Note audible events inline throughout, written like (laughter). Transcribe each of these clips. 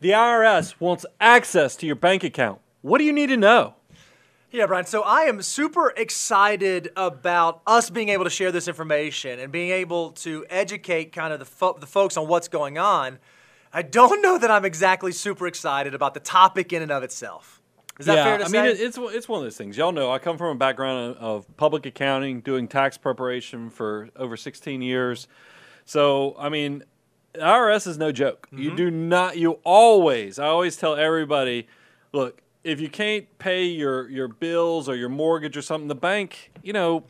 The IRS wants access to your bank account. What do you need to know? Yeah, Brian. So I am super excited about us being able to share this information and being able to educate kind of the, fo- the folks on what's going on. I don't (laughs) know that I'm exactly super excited about the topic in and of itself. Is that yeah, fair to I say? I mean, it's, it's one of those things. Y'all know I come from a background of public accounting, doing tax preparation for over 16 years. So, I mean, the IRS is no joke. Mm-hmm. You do not. You always. I always tell everybody, look, if you can't pay your your bills or your mortgage or something, the bank, you know,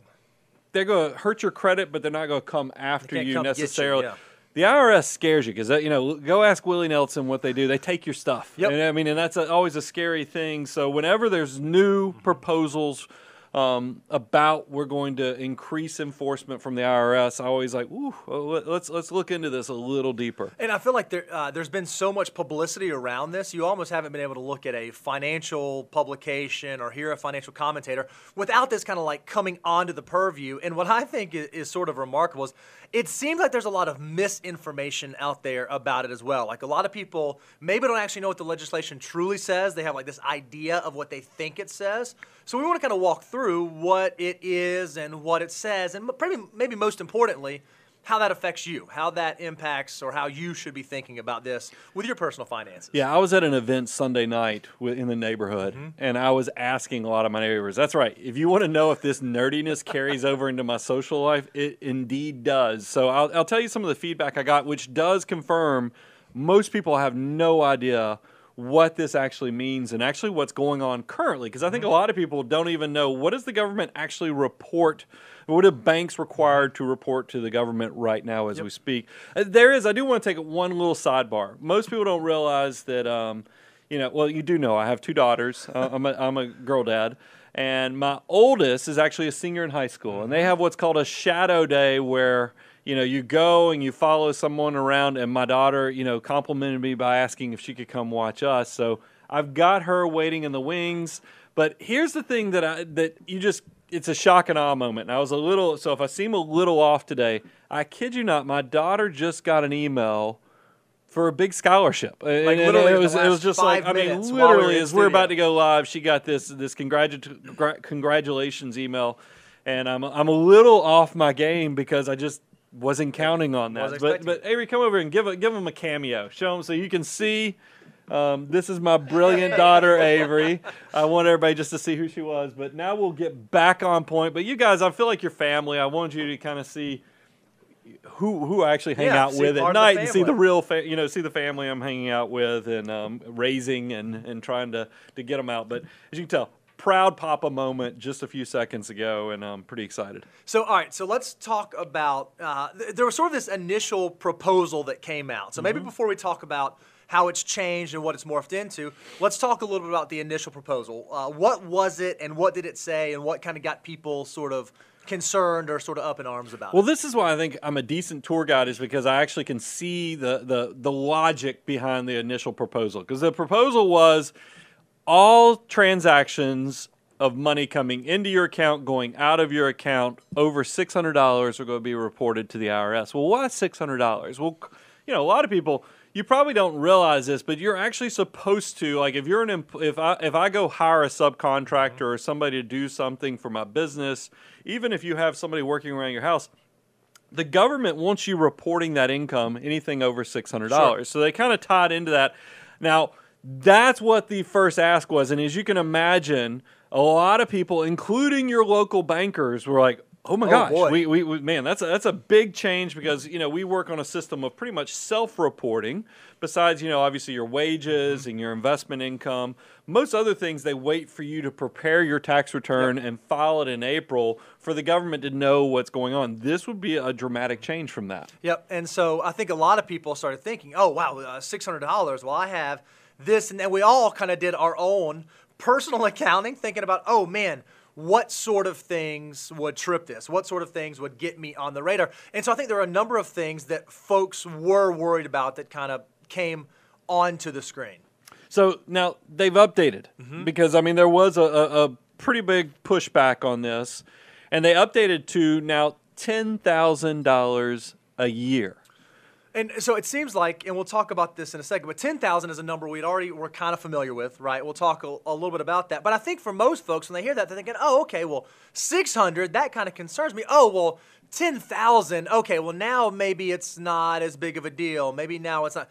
they're going to hurt your credit, but they're not going to come after you come necessarily. The IRS scares you because uh, you know. Go ask Willie Nelson what they do. They take your stuff. Yeah. I mean, and that's a, always a scary thing. So whenever there's new mm-hmm. proposals um, about we're going to increase enforcement from the IRS, I always like, ooh, let's let's look into this a little deeper. And I feel like there uh, there's been so much publicity around this, you almost haven't been able to look at a financial publication or hear a financial commentator without this kind of like coming onto the purview. And what I think is, is sort of remarkable is it seems like there's a lot of misinformation out there about it as well. Like a lot of people maybe don't actually know what the legislation truly says. They have like this idea of what they think it says. So we want to kind of walk through through what it is and what it says, and maybe most importantly, how that affects you, how that impacts, or how you should be thinking about this with your personal finances. Yeah, I was at an event Sunday night in the neighborhood, mm-hmm. and I was asking a lot of my neighbors. That's right. If you want to know if this nerdiness carries over into my social life, it indeed does. So I'll, I'll tell you some of the feedback I got, which does confirm most people have no idea what this actually means and actually what's going on currently. Because I think a mm-hmm. lot of people don't even know what does the government actually report, what are banks required mm-hmm. to report to the government right now as yep. we speak. Uh, there is, I do want to take one little sidebar. Most people don't realize that, um, you know, well, you do know I have two daughters. Uh, I'm, a, I'm a girl dad and my oldest is actually a senior in high school and they mm-hmm. have what's called a shadow day where you know, you go and you follow someone around. And my daughter, you know, complimented me by asking if she could come watch us. So I've got her waiting in the wings. But here's the thing that I that you just it's a shock and awe moment. And I was a little so if I seem a little off today, I kid you not, my daughter just got an email for a big scholarship. Like and, literally, it was it was just like I mean, literally, we as we're about to go live, she got this this congratu- congratulations email, and I'm I'm a little off my game because I just wasn't counting on that. But but Avery, come over and give a, give him a cameo. Show him so you can see. Um, this is my brilliant daughter Avery. I want everybody just to see who she was. But now we'll get back on point. But you guys, I feel like your family. I want you to kind of see who who I actually hang yeah, out with at night and see the real fa- you know see the family I'm hanging out with and um, raising and and trying to to get them out. But as you can tell, proud papa moment just a few seconds ago, and I'm pretty excited. So, all right, so let's talk about uh, th- there was sort of this initial proposal that came out. So, mm-hmm. maybe before we talk about how it's changed and what it's morphed into. Let's talk a little bit about the initial proposal. Uh, what was it, and what did it say, and what kind of got people sort of concerned or sort of up in arms about? Well, this is why I think I'm a decent tour guide is because I actually can see the the, the logic behind the initial proposal. Because the proposal was all transactions of money coming into your account, going out of your account, over six hundred dollars are going to be reported to the IRS. Well, why six hundred dollars? Well, you know, a lot of people you probably don't realize this, but you're actually supposed to like if you're an imp- if I if I go hire a subcontractor or somebody to do something for my business, even if you have somebody working around your house, the government wants you reporting that income anything over six hundred dollars. Sure. So they kind of tied into that now. That's what the first ask was. And as you can imagine, a lot of people, including your local bankers, were like, Oh my oh gosh, we, we, we, man, that's a, that's a big change because you know we work on a system of pretty much self-reporting. Besides, you know, obviously your wages mm-hmm. and your investment income, most other things they wait for you to prepare your tax return yep. and file it in April for the government to know what's going on. This would be a dramatic change from that. Yep, and so I think a lot of people started thinking, oh wow, uh, six hundred dollars. Well, I have this and then We all kind of did our own personal (laughs) accounting, thinking about, oh man, what sort of things would trip this? What sort of things would get me on the radar? And so I think there are a number of things that folks were worried about that kind of came onto the screen. So now they've updated mm-hmm. because I mean there was a, a, a pretty big pushback on this, and they updated to now ten thousand dollars a year. And so it seems like, and we'll talk about this in a second, but 10,000 is a number we'd already were kind of familiar with, right? We'll talk a, a, little bit about that. But I think for most folks, when they hear that, they're thinking, oh, okay, well, 600, that kind of concerns me. Oh, well, 10,000, okay, well, now maybe it's not as big of a deal. Maybe now it's not.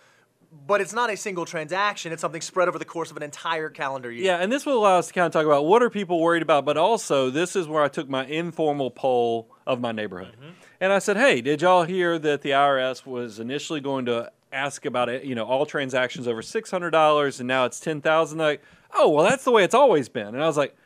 But it's not a single transaction. It's something spread over the course of an entire calendar year. Yeah, and this will allow us to kind of talk about what are people worried about, but also this is where I took my informal poll of my neighborhood. Mm-hmm. And I said, hey, did y'all hear that the IRS was initially going to ask about it, you know, all transactions over $600 and now it's 10,000. Like, oh, well, that's the way it's always been. And I was like,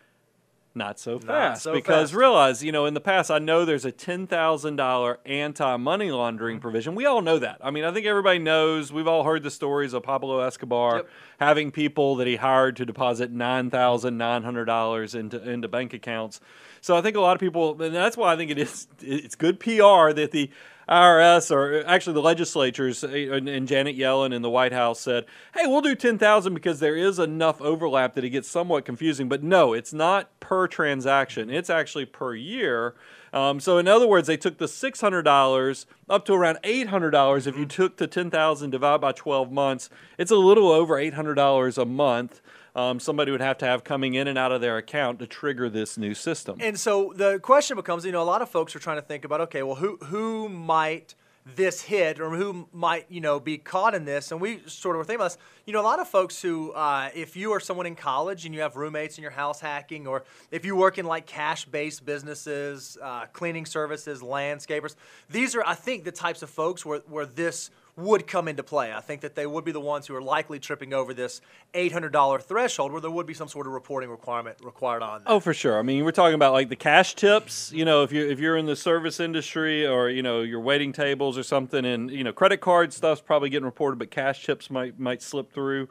not so fast not so because fast. realize, you know, in the past, I know there's a $10,000 anti money laundering mm-hmm. provision. We all know that. I mean, I think everybody knows. We've all heard the stories of Pablo Escobar yep. having people that he hired to deposit $9,900 into, into bank accounts so I think a lot of people, and that's why I think it is it's good PR that the IRS or actually the legislatures eh, and, and Janet Yellen and the White House said, "Hey, we'll do 10,000 because there is enough overlap that it gets somewhat confusing." But no, it's not per transaction; it's actually per year. Um, so in other words, they took the $600 up to around $800 if you mm-hmm. took the 10,000 divided by 12 months. It's a little over $800 a month um, somebody would have to have coming in and out of their account to trigger this new system. And so the question becomes, you know, a lot of folks are trying to think about, okay, well, who who might this hit or who might you know be caught in this and we sort of were thinking about this you know a lot of folks who uh, if you are someone in college and you have roommates in your house hacking or if you work in like cash-based businesses uh, cleaning services landscapers these are i think the types of folks where, where this would come into play. I think that they would be the ones who are likely tripping over this $800 threshold where there would be some sort of reporting requirement required on that. Oh, for sure. I mean, we're talking about like the cash tips, you know, if you if you're in the service industry or, you know, your waiting tables or something and, you know, credit card stuff's probably getting reported, but cash tips might might slip through.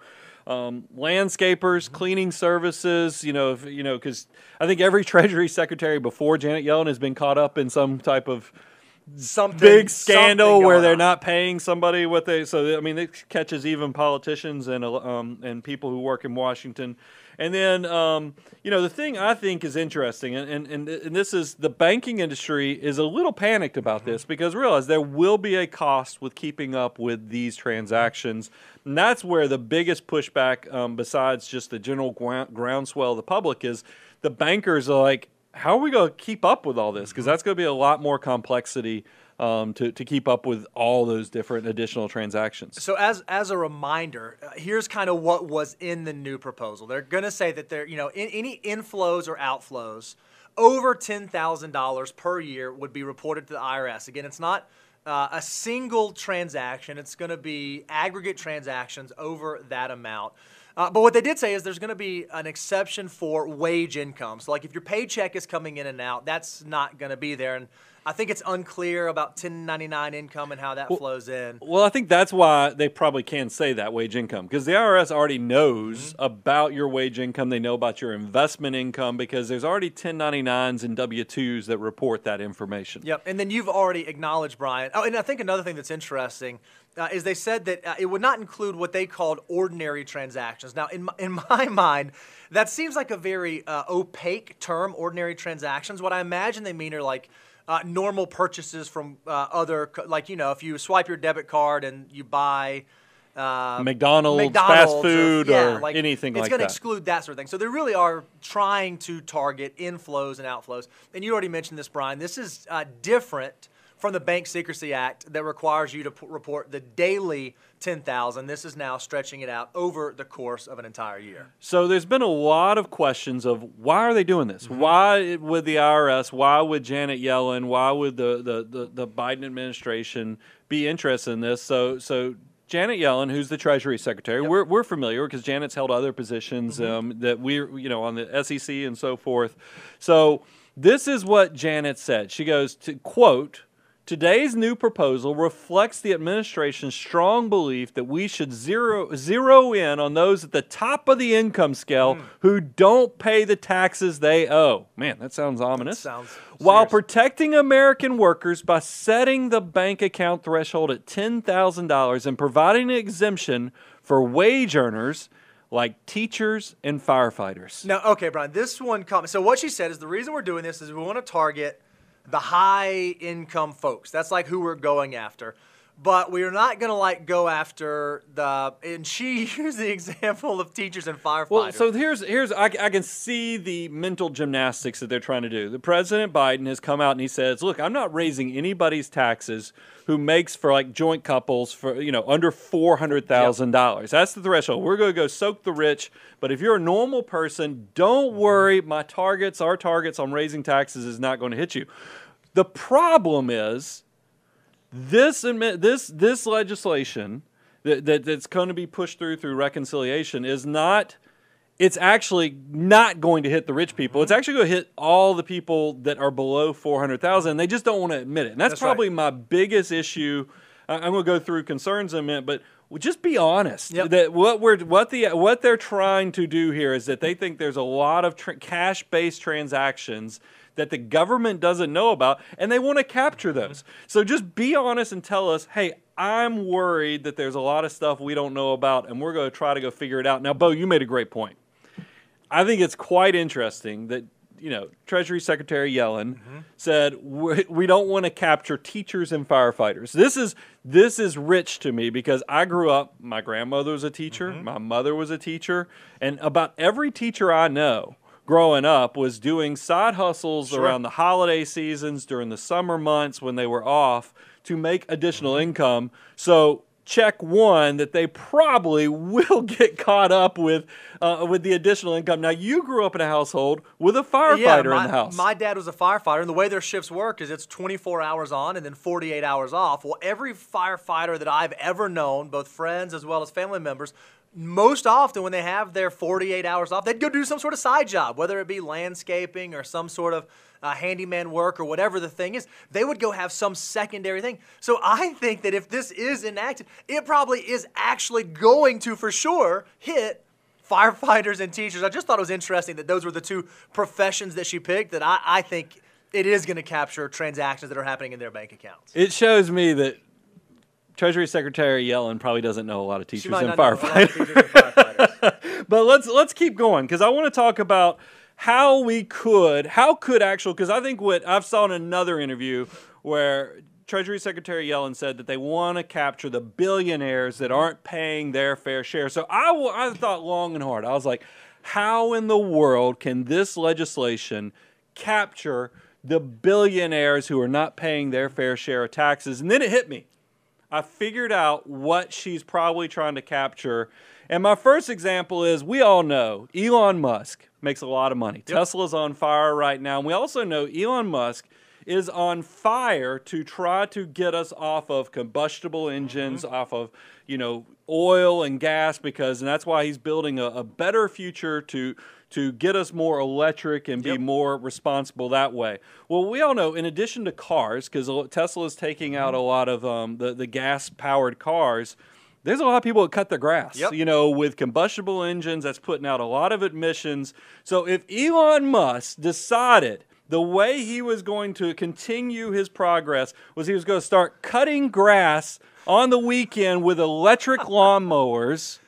Um, landscapers, mm-hmm. cleaning services, you know, if, you know, because I think every (laughs) Treasury Secretary before Janet Yellen has been caught up in some type of something big scandal something where they're on. not paying somebody what they so I mean it catches even politicians and um, and people who work in Washington. And then um, you know the thing I think is interesting, and, and and this is the banking industry is a little panicked about mm-hmm. this because realize there will be a cost with keeping up with these transactions. And that's where the biggest pushback, um, besides just the general groundswell of the public, is the bankers are like how are we going to keep up with all this? Because that's going to be a lot more complexity um, to, to keep up with all those different additional transactions. So as as a reminder, uh, here's kind of what was in the new proposal. They're going to say that there, you know, in, any inflows or outflows over ten thousand dollars per year would be reported to the IRS. Again, it's not. Uh, a single transaction. It's going to be aggregate transactions over that amount. Uh, but what they did say is there's going to be an exception for wage income. So, like if your paycheck is coming in and out, that's not going to be there. And I think it's unclear about 1099 income and how that well, flows in. Well, I think that's why they probably can say that wage income because the IRS already knows mm -hmm. about your wage income. They know about your investment income because there's already 1099s and W 2s that report that information. Yep. And then you've already acknowledged, Brian. Oh, and I think another thing that's interesting uh, is they said that uh, it would not include what they called ordinary transactions. Now, in my, in (laughs) my mind, that seems like a very uh, opaque term, ordinary transactions. What I imagine they mean are like, uh, normal purchases from uh, other, like you know, if you swipe your debit card and you buy uh, McDonald's, McDonald's, fast food, or, yeah, or like, anything like that. It's going to exclude that sort of thing. So they really are trying to target inflows and outflows. And you already mentioned this, Brian. This is uh, different from the Bank Secrecy Act that requires you to p- report the daily 10,000. This is now stretching it out over the course of an entire year. So there's been a lot of questions of why are they doing this? Mm-hmm. Why would the IRS, why would Janet Yellen, why would the, the, the, the Biden administration be interested in this? So, so Janet Yellen, who's the Treasury Secretary, yep. we're, we're familiar because Janet's held other positions mm-hmm. um, that we're, you know, on the SEC and so forth. So this is what Janet said. She goes to quote, Today's new proposal reflects the administration's strong belief that we should zero, zero in on those at the top of the income scale mm. who don't pay the taxes they owe. Man, that sounds ominous. That sounds While serious. protecting American workers by setting the bank account threshold at $10,000 and providing an exemption for wage earners like teachers and firefighters. Now, okay, Brian, this one comment. So what she said is the reason we're doing this is we want to target – the high income folks. That's like who we're going after but we are not going to like go after the. And she used (laughs) the example of teachers and firefighters. Well, so here's here's I, I can see the mental gymnastics that they're trying to do. The president Biden has come out and he says, "Look, I'm not raising anybody's taxes who makes for like joint couples for you know under four hundred thousand yep. dollars. That's the threshold. We're going to go soak the rich. But if you're a normal person, don't worry. My targets, our targets on raising taxes, is not going to hit you." The problem is this this this legislation that, that that's going to be pushed through through reconciliation is not it's actually not going to hit the rich people. It's mm-hmm. actually going to hit all the people that are below 400,000. They just don't want to admit it. And that's, that's probably right. my biggest issue. I'm going to go through concerns in a minute, but just be honest yep. that what we're what the what they're trying to do here is that they think there's a lot of tra- cash-based transactions that the government doesn't know about, and they want to capture those. So just be honest and tell us, hey, I'm worried that there's a lot of stuff we don't know about, and we're going to try to go figure it out. Now, Bo, you made a great point. I think it's quite interesting that you know Treasury Secretary Yellen mm-hmm. said we don't want to capture teachers and firefighters. This is this is rich to me because I grew up. My grandmother was a teacher. Mm-hmm. My mother was a teacher, and about every teacher I know growing up was doing side hustles sure. around the holiday seasons during the summer months when they were off to make additional mm-hmm. income. So check one that they probably (laughs) will get caught up with uh, with the additional income. Now you grew up in a household with a firefighter yeah, my, in the house. My dad was a firefighter, and the way their shifts work is it's 24 hours on and then 48 hours off. Well, every firefighter that I've ever known, both friends as well as family members, most often when they have their 48 hours off, they'd go do some sort of side job, whether it be landscaping or some sort of uh, handyman work or whatever the thing is. They would go have some secondary thing. So I think that if this is enacted, it probably is actually going to, for sure, hit firefighters and teachers. I just thought it was interesting that those were the two professions that she picked that I, I think it is going to capture transactions that are happening in their bank accounts. It shows me that Treasury Secretary Yellen probably doesn't know a lot of teachers and firefighters. (laughs) but let's let's keep going because I want to talk about how we could, how could actual, because I think what I've saw in another interview where Treasury Secretary Yellen said that they want to capture the billionaires that aren't paying their fair share. So I, I thought long and hard. I was like, how in the world can this legislation capture the billionaires who are not paying their fair share of taxes? And then it hit me. I figured out what she's probably trying to capture. And my first example is we all know Elon Musk makes a lot of money. Yep. Tesla's on fire right now. And we also know Elon Musk is on fire to try to get us off of combustible engines, mm-hmm. off of, you know, oil and gas because and that's why he's building a, a better future to to get us more electric and yep. be more responsible that way. Well, we all know, in addition to cars, because Tesla is taking out mm-hmm. a lot of um, the, the gas powered cars. There's a lot of people that cut the grass, yep. you know, with combustible engines. That's putting out a lot of emissions. So if Elon Musk decided the way he was going to continue his progress was he was going to start cutting grass on the weekend with electric (laughs) lawnmowers.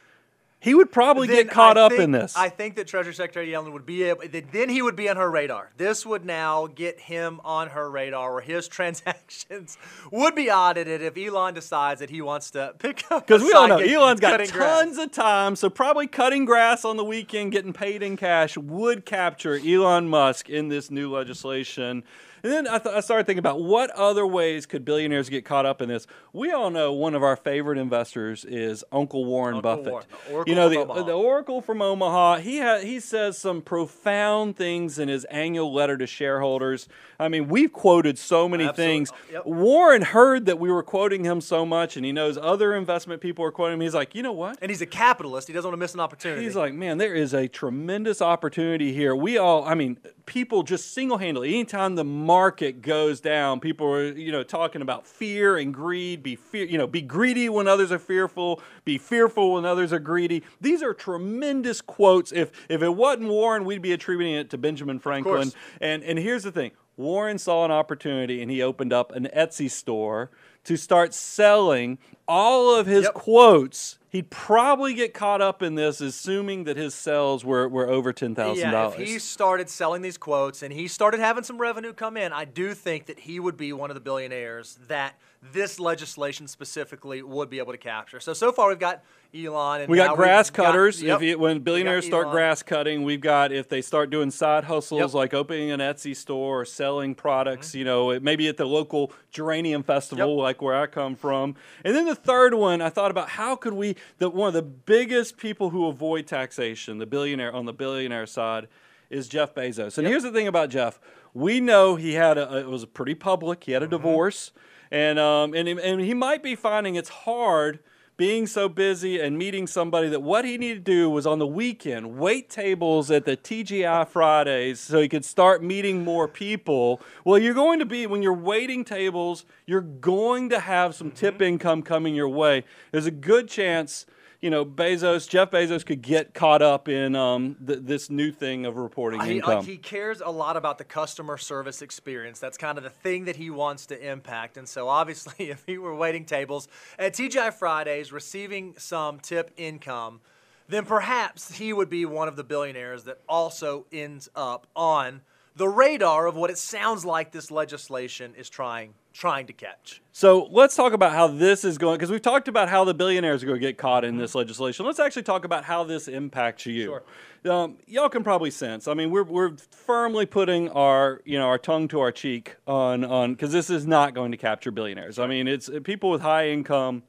He would probably then get caught up in this. I think that Treasury Secretary Yellen would be able, then he would be on her radar. This would now get him on her radar, where his (laughs) transactions would be audited if Elon decides that he wants to pick up. Because we all know Elon's got tons grass. of time, so probably cutting grass on the weekend, getting paid in cash, would capture Elon Musk in this new legislation. And then I, th- I started thinking about what other ways could billionaires get caught up in this. We all know one of our favorite investors is Uncle Warren Uncle Buffett. you know the, the Oracle from Omaha. He ha- he says some profound things in his annual letter to shareholders. I mean, we've quoted so many Absolutely. things. Oh, yep. Warren heard that we were quoting him so much, and he knows other investment people are quoting him. He's like, you know what? And he's a capitalist. He doesn't want to miss an opportunity. He's like, man, there is a tremendous opportunity here. We all, I mean, people just single handedly, anytime the market goes down, people are you know talking about fear and greed. Be fear, you know, be greedy when others are fearful. Be fearful when others are greedy. These are tremendous quotes. If if it wasn't Warren, we'd be attributing it to Benjamin Franklin. And and here's the thing: Warren saw an opportunity and he opened up an Etsy store to start selling all of his yep. quotes he'd probably get caught up in this, assuming that his sales were, were over ten thousand dollars. Yeah, if he started selling these quotes and he started having some revenue come in, I do think that he would be one of the billionaires that – this legislation specifically would be able to capture. So so far we've got Elon and we got grass cutters. Got, yep, you, when billionaires start Elon. grass cutting, we've got if they start doing side hustles yep. like opening an Etsy store or selling products, mm-hmm. you know, maybe at the local geranium festival yep. like where I come from. And then the third one, I thought about how could we the one of the biggest people who avoid taxation, the billionaire on the billionaire side is Jeff Bezos. And here's the thing about Jeff. We know he had a it was pretty public. He had a mm-hmm. divorce and um, and and he might be finding it's hard being so busy and meeting somebody that what he needed to do was on the weekend wait tables at the TGI Fridays so he could start meeting more people. Well, you're going to be when you're waiting tables, you're going to have some mm-hmm. tip income coming your way. There's a good chance you know, Bezos, Jeff Bezos could get caught up in um, th- this new thing of reporting I, income. Like he cares a lot about the customer service experience. That's kind of the thing that he wants to impact. And so, obviously, (laughs) if he were waiting tables at TGI Fridays receiving some tip income, then perhaps he would be one of the billionaires that also ends up on the radar of what it sounds like this legislation is trying trying to catch. So let's talk about how this is going because we've talked about how the billionaires are going to get caught in this mm-hmm. legislation. Let's actually talk about how this impacts you. Sure. Um, y'all can probably sense. I mean, we're, we're firmly putting our you know our tongue to our cheek on on because this is not going to capture billionaires. I mean, it's uh, people with high income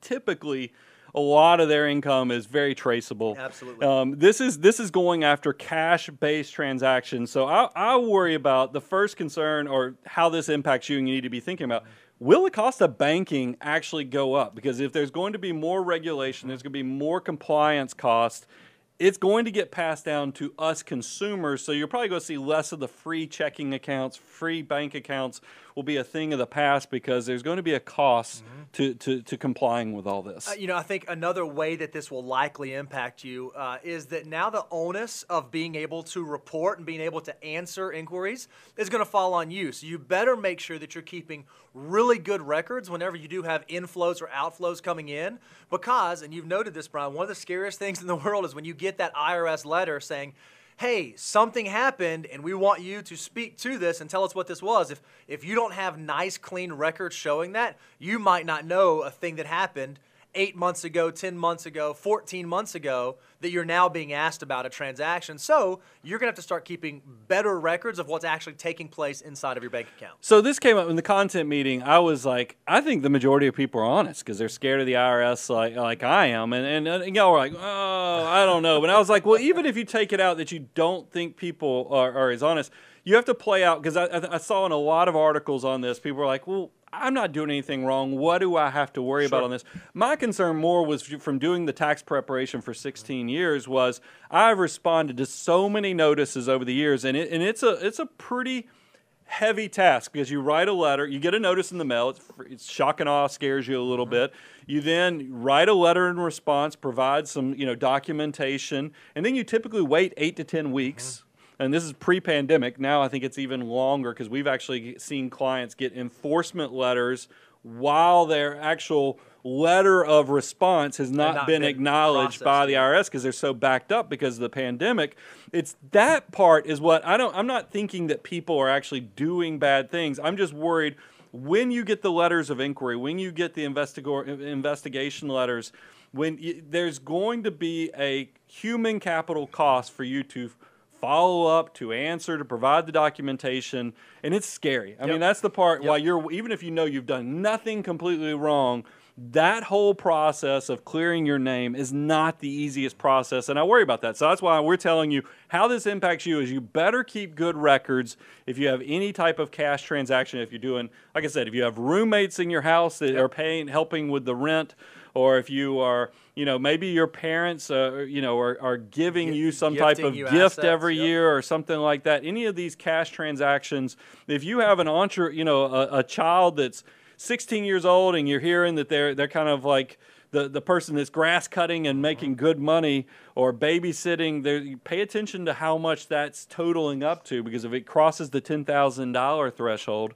typically a lot of their income is very traceable. Absolutely. Um, this is this is going after cash-based transactions. So I, I worry about the first concern or how this impacts you, and you need to be thinking about. Will the cost of banking actually go up? Because if there's going to be more regulation, there's going to be more compliance costs it's going to get passed down to us consumers. So you're probably going to see less of the free checking accounts, free bank accounts will be a thing of the past because there's going to be a cost mm-hmm. to, to, to, complying with all this. Uh, you know, I think another way that this will likely impact you uh, is that now the onus of being able to report and being able to answer inquiries is going to fall on you. So you better make sure that you're keeping really good records whenever you do have inflows or outflows coming in because, and you've noted this, Brian, one of the scariest things in the (laughs) world is when you get that IRS letter saying, hey, something happened and we want you to speak to this and tell us what this was. If, if you don't have nice, clean records showing that, you might not know a thing that happened eight months ago, 10 months ago, 14 months ago that you're now being asked about a transaction. So you're going to have to start keeping better records of what's actually taking place inside of your bank account. So this came up in the content meeting. I was like, I think the majority of people are honest because they're scared of the IRS like, like I am. And, and, and y'all were like, oh, I don't know. But I was like, well, even if you take it out that you don't think people are, are as honest – you have to play out because I, I, saw in a lot of articles on this, people were like, well, I'm not doing anything wrong. What do I have to worry sure. about on this? My concern more was from doing the tax preparation for 16 years was I've responded to so many notices over the years, and it, and it's a it's a pretty heavy task because you write a letter, you get a notice in the mail, it's, it's shock and awe scares you a little mm-hmm. bit. You then write a letter in response, provide some you know documentation, and then you typically wait eight to ten weeks. Mm-hmm and this is pre-pandemic. Now I think it's even longer because we've actually seen clients get enforcement letters while their actual letter of response has not, not been, been, acknowledged by the IRS because they're so backed up because of the pandemic. It's that part is what I don't I'm not thinking that people are actually doing bad things. I'm just worried when you get the letters of inquiry, when you get the investigation letters, when there's going to be a human capital cost for you to follow up, to answer, to provide the documentation, and it's scary. I yep. mean, that's the part yep. why you're even if you know you've done nothing completely wrong, that whole process of clearing your name is not the easiest process, and I worry about that. So that's why we're telling you how this impacts you is you better keep good records if you have any type of cash transaction. If you're doing, like I said, if you have roommates in your house that yep. are paying, helping with the rent, or if you are, you know, maybe your parents, uh, you know, are, are giving G- you some type of gift assets, every yep. year or something like that. Any of these cash transactions, if you have an entre, you know, a, a child that's 16 years old and you're hearing that they're they're kind of like the, the person that's grass cutting and uh-huh. making good money or babysitting, pay attention to how much that's totaling up to because if it crosses the $10,000 threshold,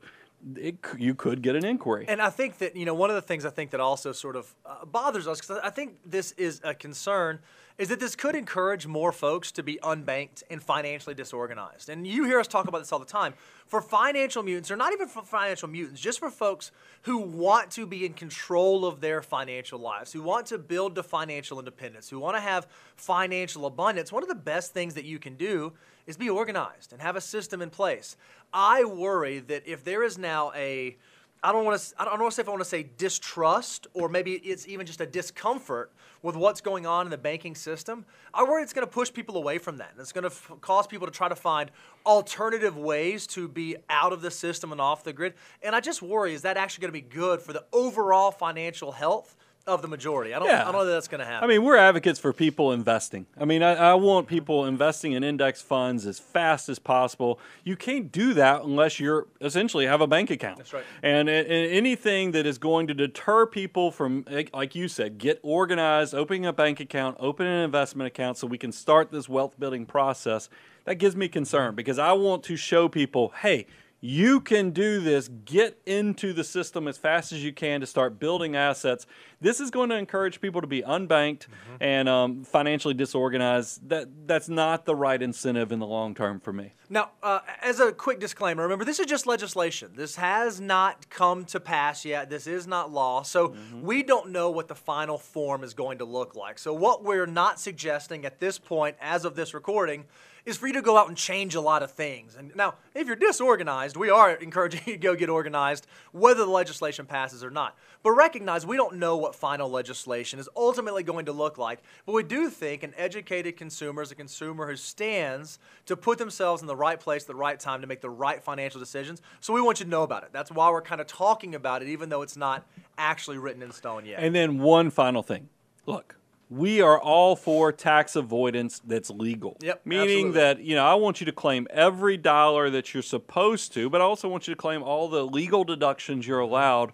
it, you could get an inquiry. And I think that, you know, one of the things I think that also sort of uh, bothers us, because I think this is a concern – is that this could encourage more folks to be unbanked and financially disorganized. And you hear us talk about this all the time. For financial mutants, or not even for financial mutants, just for folks who want to be in control of their financial lives, who want to build to financial independence, who want to have financial abundance, one of the best things that you can do is be organized and have a system in place. I worry that if there is now a I don't want to. I don't want to say if I want to say distrust or maybe it's even just a discomfort with what's going on in the banking system. I worry it's going to push people away from that, and it's going to f- cause people to try to find alternative ways to be out of the system and off the grid. And I just worry is that actually going to be good for the overall financial health of the majority. I don't. Yeah. I don't know that that's going to happen. I mean, we're advocates for people investing. I mean, I, I, want people investing in index funds as fast as possible. You can't do that unless you're essentially have a bank account. That's right. And, and anything that is going to deter people from, like you said, get organized, opening a bank account, open an investment account, so we can start this wealth building process. That gives me concern because I want to show people, hey you can do this. Get into the system as fast as you can to start building assets. This is going to encourage people to be unbanked mm-hmm. and um, financially disorganized. That that's not the right incentive in the long term for me. Now, uh, as a quick disclaimer, remember this is just legislation. This has not come to pass yet. This is not law, so mm-hmm. we don't know what the final form is going to look like. So, what we're not suggesting at this point, as of this recording is for you to go out and change a lot of things. And now, if you're disorganized, we are (laughs) encouraging you to go get organized, whether the legislation passes or not. But recognize we don't know what final legislation is ultimately going to look like, but we do think an educated consumer is a consumer who stands to put themselves in the right place at the right time to make the right financial decisions. So we want you to know about it. That's why we're kind of talking about it, even though it's not actually written in stone yet. And then one final thing. Look, we are all for tax avoidance that's legal. Yep. Meaning absolutely. that, you know, I want you to claim every dollar that you're supposed to, but I also want you to claim all the legal deductions you're allowed.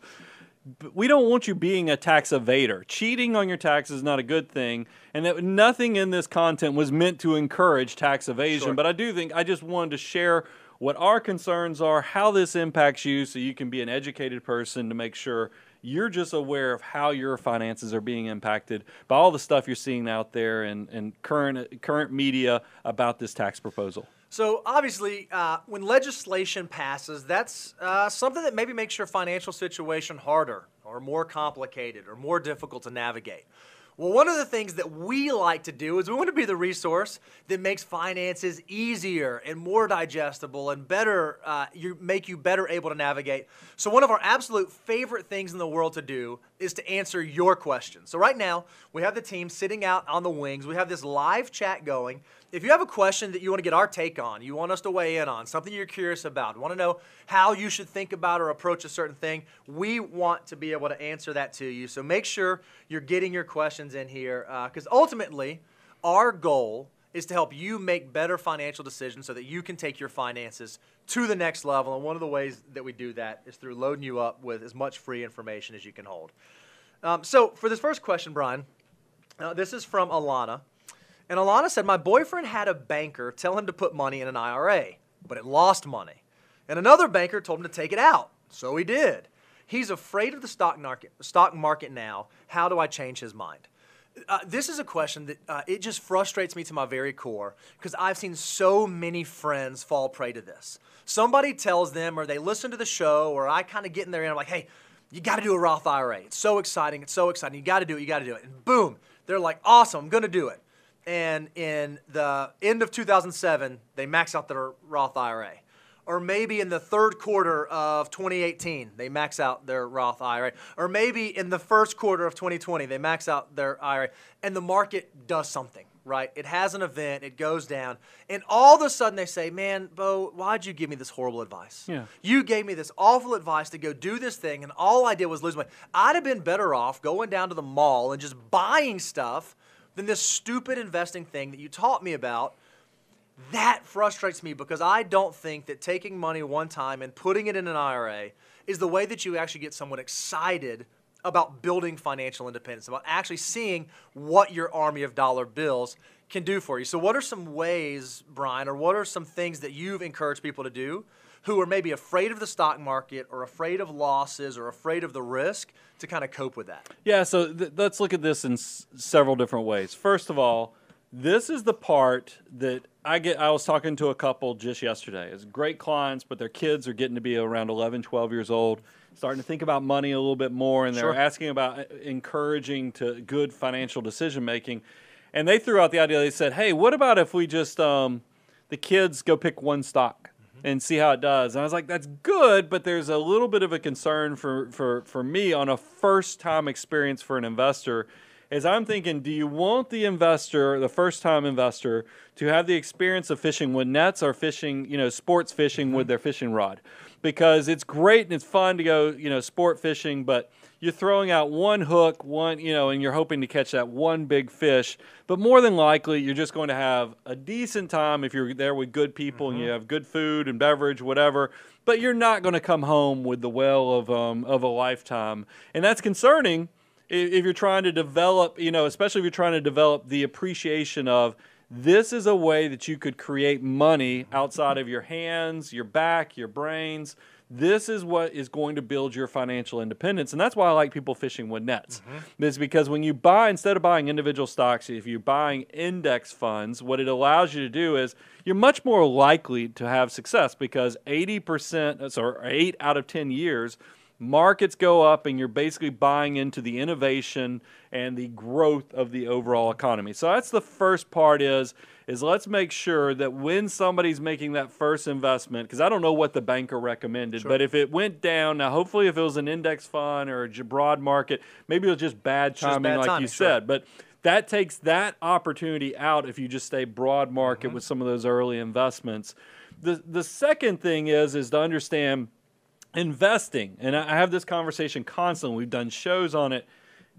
But we don't want you being a tax evader. Cheating on your taxes is not a good thing, and that nothing in this content was meant to encourage tax evasion. Sure. But I do think I just wanted to share what our concerns are, how this impacts you, so you can be an educated person to make sure you're just aware of how your finances are being impacted by all the stuff you're seeing out there and, and current, current media about this tax proposal. So obviously, uh, when legislation passes, that's uh, something that maybe makes your financial situation harder or more complicated or more difficult to navigate. Well, one of the things that we like to do is we want to be the resource that makes finances easier and more digestible and better, uh, you, make you better able to navigate. So, one of our absolute favorite things in the world to do is to answer your questions. So, right now, we have the team sitting out on the wings. We have this live chat going. If you have a question that you want to get our take on, you want us to weigh in on, something you're curious about, want to know how you should think about or approach a certain thing, we want to be able to answer that to you. So, make sure you're getting your questions questions in here because uh, ultimately, our goal is to help you make better financial decisions so that you can take your finances to the next level. And one of the ways that we do that is through loading you up with as much free information as you can hold. Um, so, for this first question, Brian, uh, this is from Alana. And Alana said, My boyfriend had a banker tell him to put money in an IRA, but it lost money. And another banker told him to take it out. So he did. He's afraid of the stock market, stock market now. How do I change his mind? Uh, this is a question that uh, it just frustrates me to my very core because I've seen so many friends fall prey to this. Somebody tells them, or they listen to the show, or I kind of get in there and I'm like, hey, you got to do a Roth IRA. It's so exciting. It's so exciting. You got to do it. You got to do it. And boom, they're like, awesome, I'm going to do it. And in the end of 2007, they max out their Roth IRA or maybe in the third quarter of 2018, they max out their Roth IRA, or maybe in the first quarter of 2020, they max out their IRA, and the market does something, right? It has an event, it goes down, and all of a sudden they say, Man, Bo, why'd you give me this horrible advice? Yeah. You gave me this awful advice to go do this thing, and all I did was lose money. I'd have been better off going down to the mall and just buying stuff than this stupid investing thing that you taught me about that frustrates me because I don't think that taking money one time and putting it in an IRA is the way that you actually get someone excited about building financial independence, about actually seeing what your army of dollar bills can do for you. So, what are some ways, Brian, or what are some things that you've encouraged people to do who are maybe afraid of the stock market or afraid of losses or afraid of the risk to kind of cope with that? Yeah, so th- let's look at this in s- several different ways. First of all, this is the part that I get I was talking to a couple just yesterday. It's great clients, but their kids are getting to be around 11, 12 years old, starting to think about money a little bit more and they're sure. asking about uh, encouraging to good financial decision making. And they threw out the idea they said, "Hey, what about if we just um, the kids go pick one stock mm-hmm. and see how it does?" And I was like, "That's good, but there's a little bit of a concern for for for me on a first-time experience for an investor." is I'm thinking, do you want the investor, the first time investor, to have the experience of fishing with nets or fishing, you know, sports fishing with mm-hmm. their fishing rod? Because it's great and it's fun to go, you know, sport fishing, but you're throwing out one hook, one, you know, and you're hoping to catch that one big fish. But more than likely, you're just going to have a decent time if you're there with good people mm-hmm. and you mm-hmm. have good food and beverage, whatever. But you're not going to come home with the well of um, of a lifetime, and that's concerning if you're trying to develop, you know, especially if you're trying to develop the appreciation of this is a way that you could create money outside of your hands, your back, your brains. This is what is going to build your financial independence. And that's why I like people fishing with nets. Mm-hmm. Is because when you buy, instead of buying individual stocks, if you're buying index funds, what it allows you to do is you're much more likely to have success because 80%, uh, sorry, 8 out of 10 years, markets go up and you're basically buying into the innovation and the growth of the overall economy. So that's the first part is is let's make sure that when somebody's making that first investment because I don't know what the banker recommended, sure. but if it went down, now hopefully if it was an index fund or a broad market, maybe it was just bad timing just bad like timing, you sure. said, but that takes that opportunity out if you just stay broad market mm-hmm. with some of those early investments. The the second thing is is to understand investing, and I have this conversation constantly. We've done shows on it.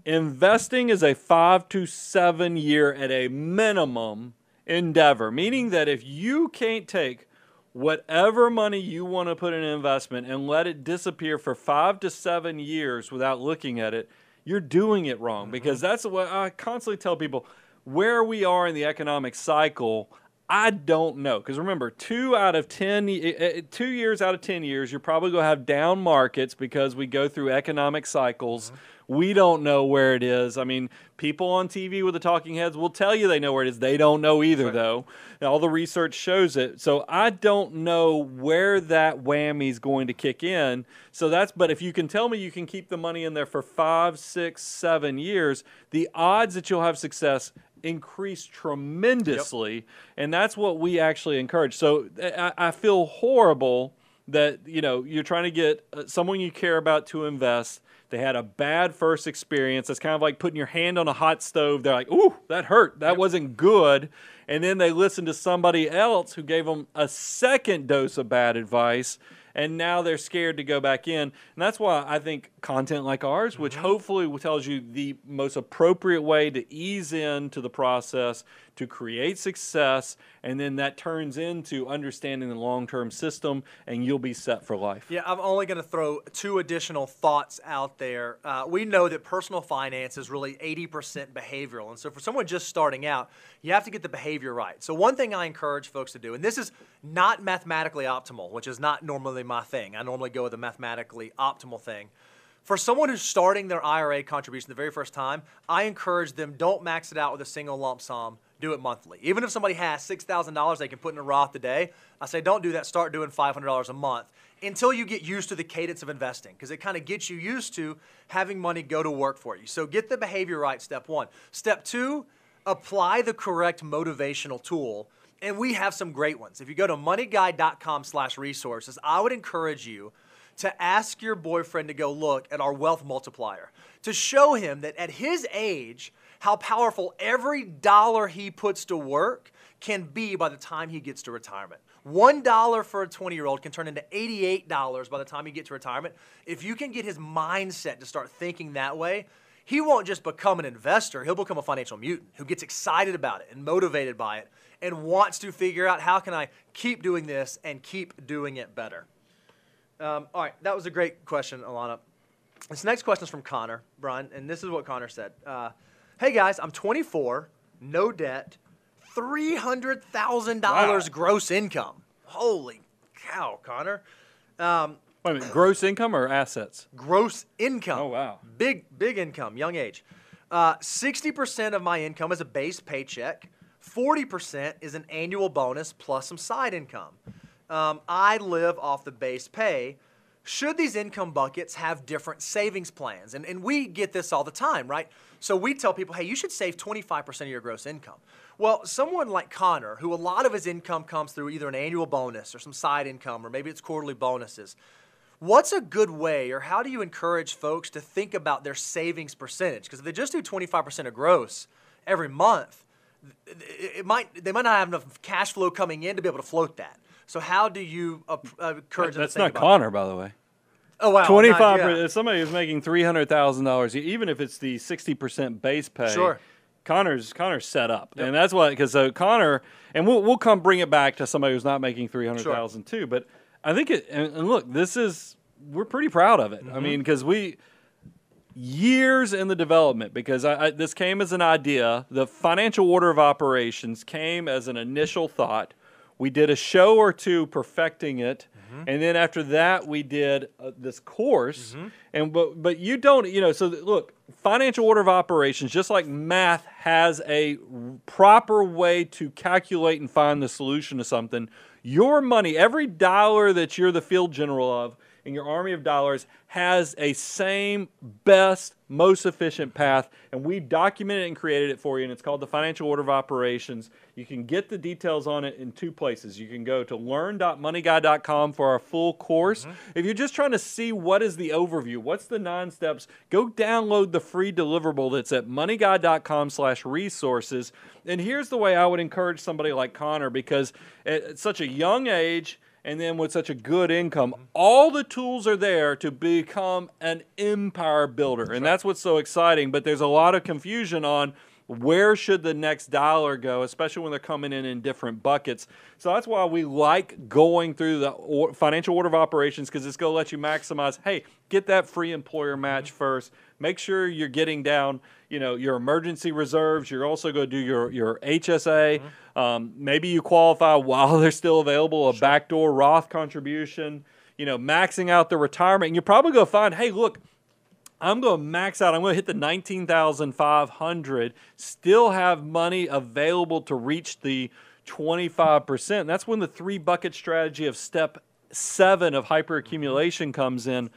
Investing is a five to seven year at a minimum endeavor, meaning that if you can't take whatever money you want to put in an investment and let it disappear for five to seven years without looking at it, you're doing it wrong mm-hmm. because that's what I constantly tell people where we are in the economic cycle. I don't know because remember, two out of ten, eh, eh, two years out of ten years, you're probably gonna have down markets because we go through economic cycles. Mm-hmm. We don't know where it is. I mean, people on TV with the talking heads will tell you they know where it is. They don't know either, right. though. And all the research shows it. So I don't know where that whammy is going to kick in. So that's, but if you can tell me you can keep the money in there for five, six, seven years, the odds that you'll have success Increase tremendously, yep. and that's what we actually encourage. So I, I, feel horrible that you know you're trying to get uh, someone you care about to invest. They had a bad first experience. It's kind of like putting your hand on a hot stove. They're like, "Ooh, that hurt. That yep. wasn't good." And then they listen to somebody else who gave them a second dose of bad advice and now they're scared to go back in. And that's why I think content like ours, mm-hmm. which hopefully tells you the most appropriate way to ease into the process to create success, and then that turns into understanding the long term system, and you'll be set for life. Yeah, I'm only going to throw two additional thoughts out there. Uh, we know that personal finance is really 80% behavioral. And so for someone just starting out, you have to get the behavior right. So, one thing I encourage folks to do, and this is not mathematically optimal, which is not normally my thing, I normally go with the mathematically optimal thing for someone who's starting their IRA contribution the very first time, I encourage them don't max it out with a single lump sum. Do it monthly. Even if somebody has $6,000 they can put in a Roth today, I say don't do that. Start doing $500 a month until you get used to the cadence of investing because it kind of gets you used to having money go to work for you. So get the behavior right, step one. Step two, apply the correct motivational tool and we have some great ones. If you go to moneyguy.com slash resources, I would encourage you – to ask your boyfriend to go look at our wealth multiplier, to show him that at his age, how powerful every dollar he puts to work can be by the time he gets to retirement. $1 for a 20 year old can turn into $88 by the time you get to retirement. If you can get his mindset to start thinking that way, he won't just become an investor, he'll become a financial mutant who gets excited about it and motivated by it and wants to figure out how can I keep doing this and keep doing it better. Um, all right, that was a great question, Alana. This next question is from Connor, Brian, and this is what Connor said. Uh, hey guys, I'm 24, no debt, $300,000 wow. gross income. Holy cow, Connor. Um, Wait a minute, gross income or assets? Gross income. Oh, wow. Big, big income, young age. Uh, 60% of my income is a base paycheck, 40% is an annual bonus plus some side income um, I live off the base pay. Should these income buckets have different savings plans? And, and we get this all the time, right? So we tell people, hey, you should save 25% of your gross income. Well, someone like Connor, who a lot of his income comes through either an annual bonus or some side income, or maybe it's quarterly bonuses, what's a good way or how do you encourage folks to think about their savings percentage? Because if they just do 25% of gross every month, it might, they might not have enough cash flow coming in to be able to float that. So how do you uh, encourage? That's not Connor, by the way. Oh wow, twenty five. Somebody who's making three hundred thousand dollars, even if it's the sixty percent base pay. Sure. Connor's Connor's set up, and that's why because uh, Connor, and we'll we'll come bring it back to somebody who's not making three hundred thousand too. But I think it, and, and, look, this is we're pretty proud of it. Mm-hmm. I mean, because we years in the development because I, I, this came as an idea. The financial order of operations came as an initial thought we did a show or two perfecting it. Mm-hmm. And then after that, we did uh, this course, mm-hmm. and but but you don't you know so th- look financial order of operations just like math has a proper way to calculate and find the solution to something. Your money, every dollar that you're the field general of, in your army of dollars has a same best most efficient path. And we documented and created it for you, and it's called the Financial Order of Operations. You can get the details on it in two places. You can go to learn.moneyguy.com for our full course. Mm-hmm. If you're just trying to see what is the overview, what's the nine steps, go download the free deliverable that's at moneyguy.com slash resources. And here's the way I would encourage somebody like Connor because at such a young age – and then with such a good income, all the tools are there to become an empire builder. That's and right. that's what's so exciting. But there's a lot of confusion on where should the next dollar go, especially when they're coming in in different buckets. So that's why we like going through the financial order of operations because it's going to let you maximize. Hey, get that free employer match mm-hmm. first. Make sure you're getting down, you know, your emergency reserves. You're also going to do your your HSA. Mm-hmm um, maybe you qualify while (laughs) they're still available, a sure. backdoor Roth contribution, you know, maxing out the retirement. And you're probably going to find, hey, look, I'm going to max out. I'm going to hit the 19,500, still have money available to reach the 25%. That's when the three bucket strategy of step seven of hyperaccumulation comes in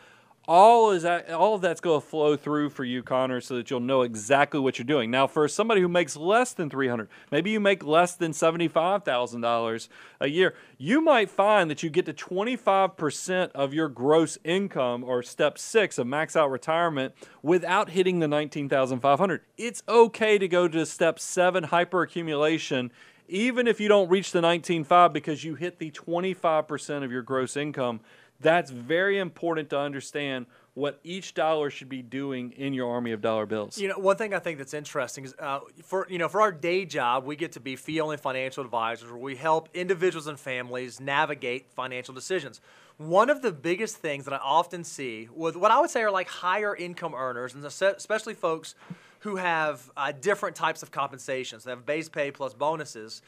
all is that, all of that's going to flow through for you connor so that you'll know exactly what you're doing now for somebody who makes less than 300 maybe you make less than $75000 a year you might find that you get to 25% of your gross income or step six of max out retirement without hitting the 19500 it's okay to go to step seven hyper accumulation even if you don't reach the 195 because you hit the 25% of your gross income that's very important to understand what each dollar should be doing in your army of dollar bills. You know, one thing I think that's interesting is uh, for you know for our day job, we get to be fee only financial advisors, where we help individuals and families navigate financial decisions. One of the biggest things that I often see with what I would say are like higher income earners, and especially folks who have uh, different types of compensations, they have base pay plus bonuses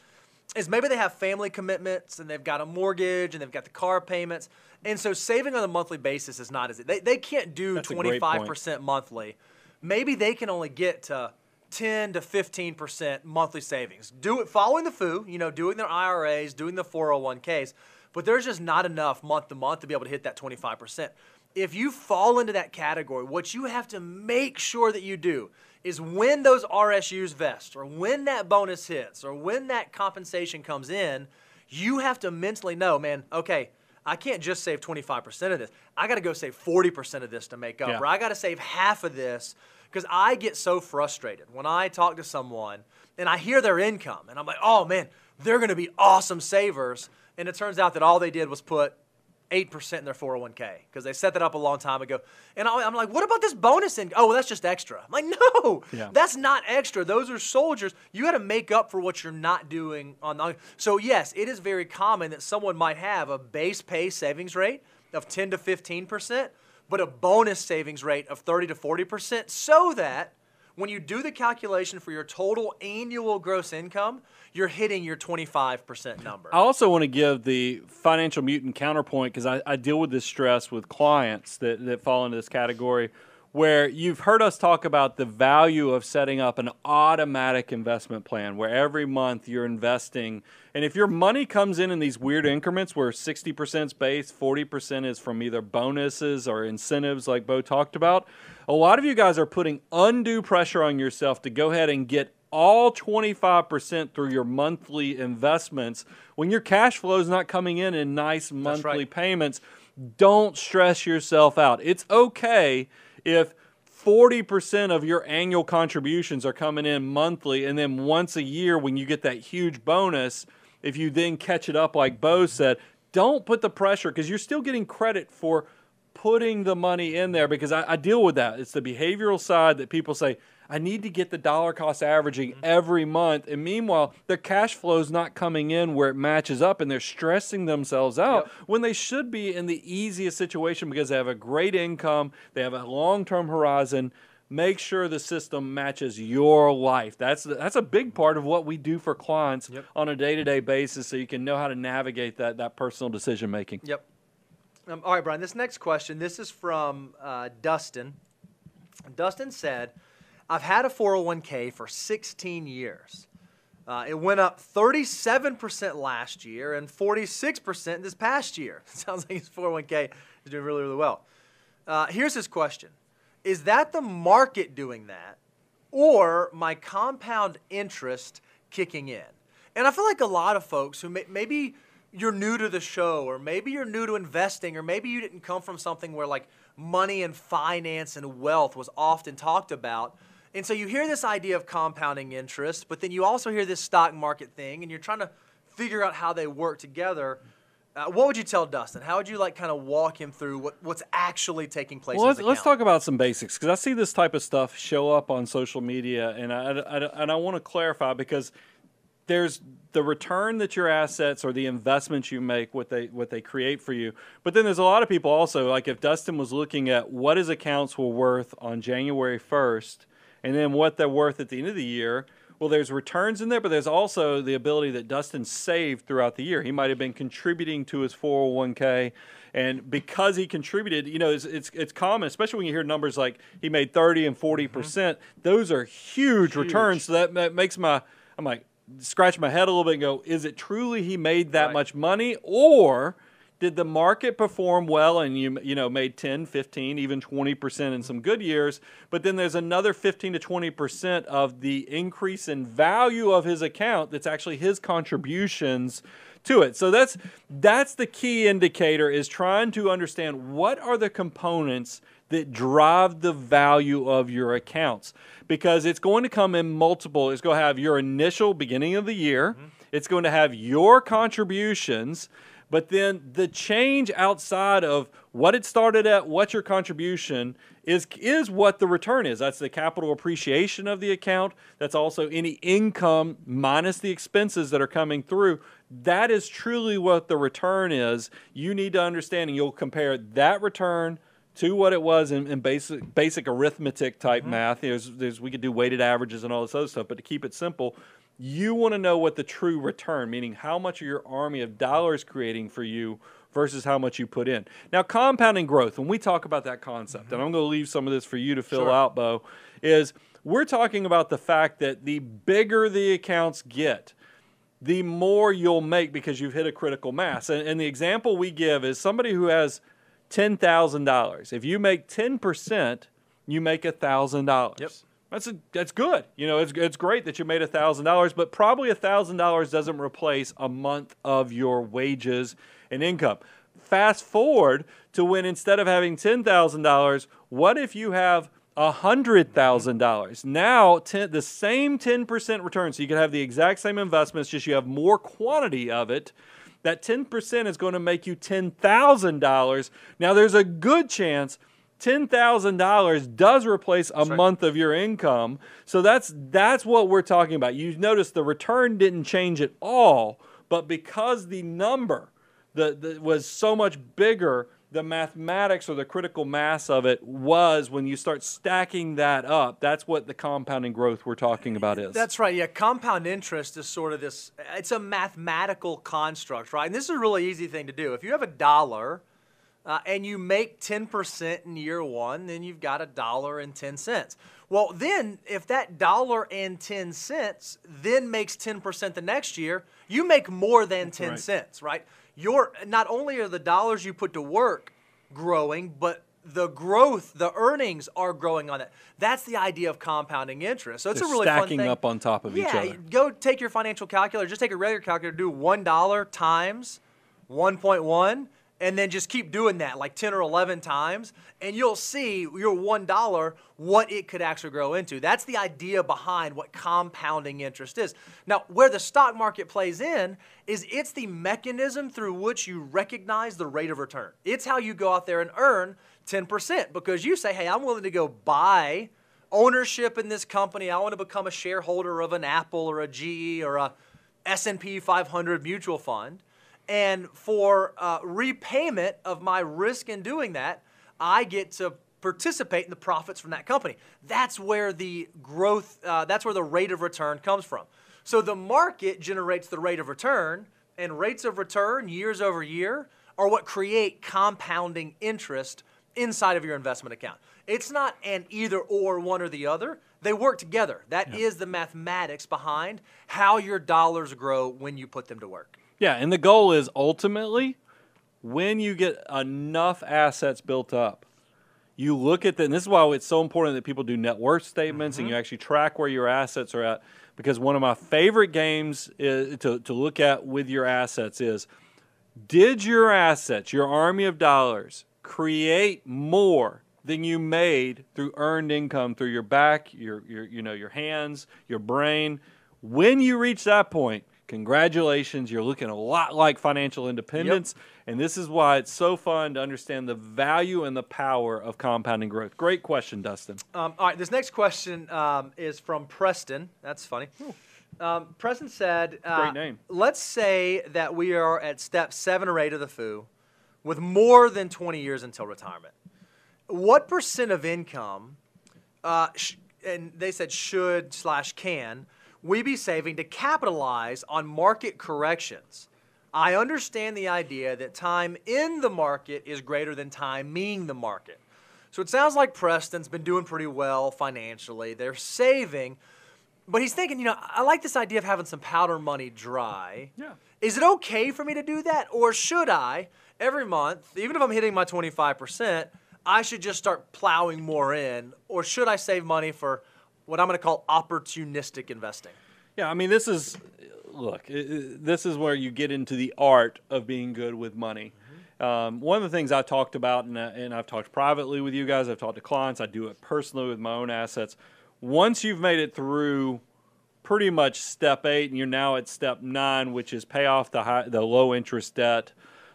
is maybe they have family commitments and they've got a mortgage and they've got the car payments. And so saving on a monthly basis is not as they they can't do That's 25% monthly. Maybe they can only get to 10 to 15% monthly savings. Do it following the foo, you know, doing their IRAs, doing the 401k's, but there's just not enough month to month to be able to hit that 25%. If you fall into that category, what you have to make sure that you do is when those RSUs vest or when that bonus hits or when that compensation comes in, you have to mentally know, man, okay, I can't just save 25% of this. I got to go save 40% of this to make up, yeah. or I got to save half of this because I get so frustrated when I talk to someone and I hear their income and I'm like, oh man, they're going to be awesome savers. And it turns out that all they did was put 8% in their 401k because they set that up a long time ago. And I'm like, what about this bonus? And oh, well, that's just extra. I'm like, (laughs) no, yeah. that's not extra. Those are soldiers. You got to make up for what you're not doing on the. So, yes, it is very common that someone might have a base pay savings rate of 10 to 15%, but a bonus savings rate of 30 to 40% so that when you do the calculation for your total annual gross income, you're hitting your 25% number. I also want to give the financial mutant counterpoint because I, I deal with this stress with clients that, that fall into this category where you've heard us talk about the value of setting up an automatic investment plan where every month you're investing. And if your money comes in in these weird increments where 60% is base, 40% is from either bonuses or incentives, like Bo talked about, a lot of you guys are putting undue pressure on yourself to go ahead and get all 25% through your monthly investments when your cash flow is not coming in in nice monthly right. payments. Don't stress yourself out. It's okay if 40% of your annual contributions are coming in monthly, and then once a year when you get that huge bonus, if you then catch it up, like Bo said, don't put the pressure because you're still getting credit for putting the money in there because I, I, deal with that. It's the behavioral side that people say, I need to get the dollar cost averaging mm-hmm. every month. And meanwhile, their cash flow is not coming in where it matches up and they're stressing themselves out yep. when they should be in the easiest situation because they have a great income, they have a long term horizon. Make sure the system matches your life. That's that's a big part of what we do for clients yep. on a day to day basis, so you can know how to navigate that that personal decision making. Yep. Um, all right, Brian. This next question. This is from uh, Dustin. Dustin said, I've had a 401k for 16 years. Uh, it went up 37% last year and 46% this past year. (laughs) sounds like his 401k is doing really, really well. Uh, here's his question Is that the market doing that or my compound interest kicking in? And I feel like a lot of folks who may, maybe you're new to the show or maybe you're new to investing or maybe you didn't come from something where like money and finance and wealth was often talked about and so you hear this idea of compounding interest, but then you also hear this stock market thing, and you're trying to figure out how they work together. Uh, what would you tell Dustin? How would you like kind of walk him through what, what's actually taking place? Well, let's, let's talk about some basics because I see this type of stuff show up on social media, and I, I, and I want to clarify because there's the return that your assets or the investments you make what they what they create for you but then there's a lot of people also like if dustin was looking at what his accounts were worth on january 1st and then what they're worth at the end of the year. Well, there's returns in there, but there's also the ability that Dustin saved throughout the year. He might have been contributing to his 401k, and because he contributed, you know, it's it's, it's common, especially when you hear numbers like he made 30 and 40 mm-hmm. percent. Mm-hmm. Those are huge, huge, returns. So that, that makes my I'm like scratch my head a little bit and go, is it truly he made that right. much money, or did the market perform well and you you know made 10 15 even 20% in some good years but then there's another 15 to 20% of the increase in value of his account that's actually his contributions to it so that's that's the key indicator is trying to understand what are the components that drive the value of your accounts because it's going to come in multiple it's going to have your initial beginning of the year mm-hmm. it's going to have your contributions but then the change outside of what it started at, what your contribution is, is what the return is. That's the capital appreciation of the account. That's also any income minus the expenses that are coming through. That is truly what the return is. You need to understand, and you'll compare that return to what it was in, in basic basic arithmetic type mm-hmm. math. There's, there's, we could do weighted averages and all this other stuff, but to keep it simple, you want to know what the true return, meaning how much are your army of dollars creating for you versus how much you put in. Now, compounding growth, when we talk about that concept, mm-hmm. and I'm going to leave some of this for you to fill sure. out, Bo, is we're talking about the fact that the bigger the accounts get, the more you'll make because you've hit a critical mass. And, and the example we give is somebody who has $10,000. If you make 10%, you make $1,000. Yep. That's a, that's good. You know, it's it's great that you made a thousand dollars, but probably a thousand dollars doesn't replace a month of your wages and income. Fast forward to when instead of having ten thousand dollars, what if you have hundred thousand dollars now? Ten, the same ten percent return, so you can have the exact same investments, just you have more quantity of it that 10% is going to make you $10,000. Now, there's a good chance $10,000 does replace a month of your income. So that's that's what we're talking about. You notice the return didn't change at all, but because the number the, the, was so much bigger, the mathematics or the critical mass of it was when you start stacking that up. That's what the compounding growth we're talking about is. That's right. Yeah, compound interest is sort of this. It's a mathematical construct, right? And this is a really easy thing to do. If you have a dollar uh, and you make 10% in year one, then you've got a dollar and 10 cents. Well, then if that dollar and 10 cents then makes 10% the next year, you make more than 10 right. cents, right? Your, not only are the dollars you put to work growing, but the growth, the earnings are growing on it. That's the idea of compounding interest. So it's They're a really stacking up on top of yeah, each other. Go take your financial calculator, just take a regular calculator, do one dollar times 1.1 and then just keep doing that like 10 or 11 times and you'll see your $1 what it could actually grow into that's the idea behind what compounding interest is now where the stock market plays in is it's the mechanism through which you recognize the rate of return it's how you go out there and earn 10% because you say hey i'm willing to go buy ownership in this company i want to become a shareholder of an apple or a ge or a s&p 500 mutual fund and for uh, repayment of my risk in doing that, I get to participate in the profits from that company. That's where the growth, uh, that's where the rate of return comes from. So the market generates the rate of return, and rates of return years over year are what create compounding interest inside of your investment account. It's not an either or, one or the other. They work together. That yeah. is the mathematics behind how your dollars grow when you put them to work. Yeah, and the goal is ultimately when you get enough assets built up, you look at that, and this is why it's so important that people do net worth statements mm-hmm. and you actually track where your assets are at. Because one of my favorite games is, eh, to, to look at with your assets is did your assets, your army of dollars, create more than you made through earned income through your back, your, your you know your hands, your brain. When you reach that point, Congratulations, you're looking a lot like financial independence. Yep. And this is why it's so fun to understand the value and the power of compounding growth. Great question, Dustin. Um, all right, this next question um, is from Preston. That's funny. Um, Preston said, uh, Great name. Let's say that we are at step seven or eight of the foo with more than 20 years until retirement. What percent of income, uh, sh- and they said should slash can, we be saving to capitalize on market corrections. I understand the idea that time in the market is greater than time meaning the market. So it sounds like Preston's been doing pretty well financially. They're saving, but he's thinking, you know, I like this idea of having some powder money dry. Yeah. Is it okay for me to do that? Or should I, every month, even if I'm hitting my 25%, I should just start plowing more in? Or should I save money for what I'm going to call opportunistic investing. Yeah, I mean, this is look, this is where you get into the art of being good with money. Mm-hmm. Um, one of the things I talked about, and, I, uh, and I've talked privately with you guys, I've talked to clients, I do it personally with my own assets. Once you've made it through pretty much step eight, and you're now at step nine, which is pay off the high, the low interest debt.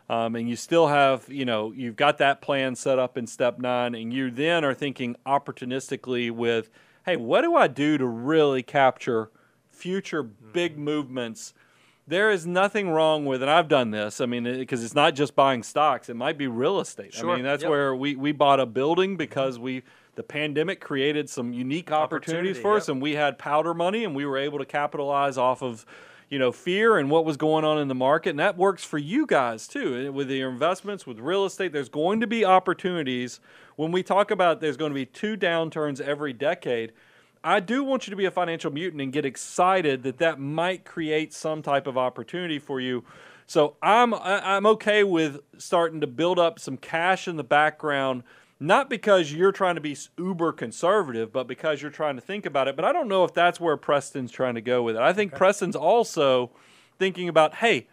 Um, and you still have, you know, you've got that plan set up in step nine, and you then are thinking opportunistically with hey, what do I do to really capture future big mm-hmm. movements? There is nothing wrong with, and I've done this. I mean, because it, it's not just buying stocks; it might be real estate. Sure. I mean, that's yep. where we we bought a building mm-hmm. because mm-hmm. we the pandemic created some unique opportunities Opportunity, for us, and we had powder money, and we were able to capitalize off of you know fear and what was going on in the market, and that works for you guys too eh, with your investments, with real estate. There's going to be opportunities when we talk about there's going to be two downturns every decade. I do want you to be a financial mutant and get excited that that might create some type of opportunity for you. So I'm I'm okay with starting to build up some cash in the background not because you're trying to be uber conservative, but because you're trying to think about it. But I don't know if that's where Preston's trying to go with it. I think okay. Preston's also thinking about, hey,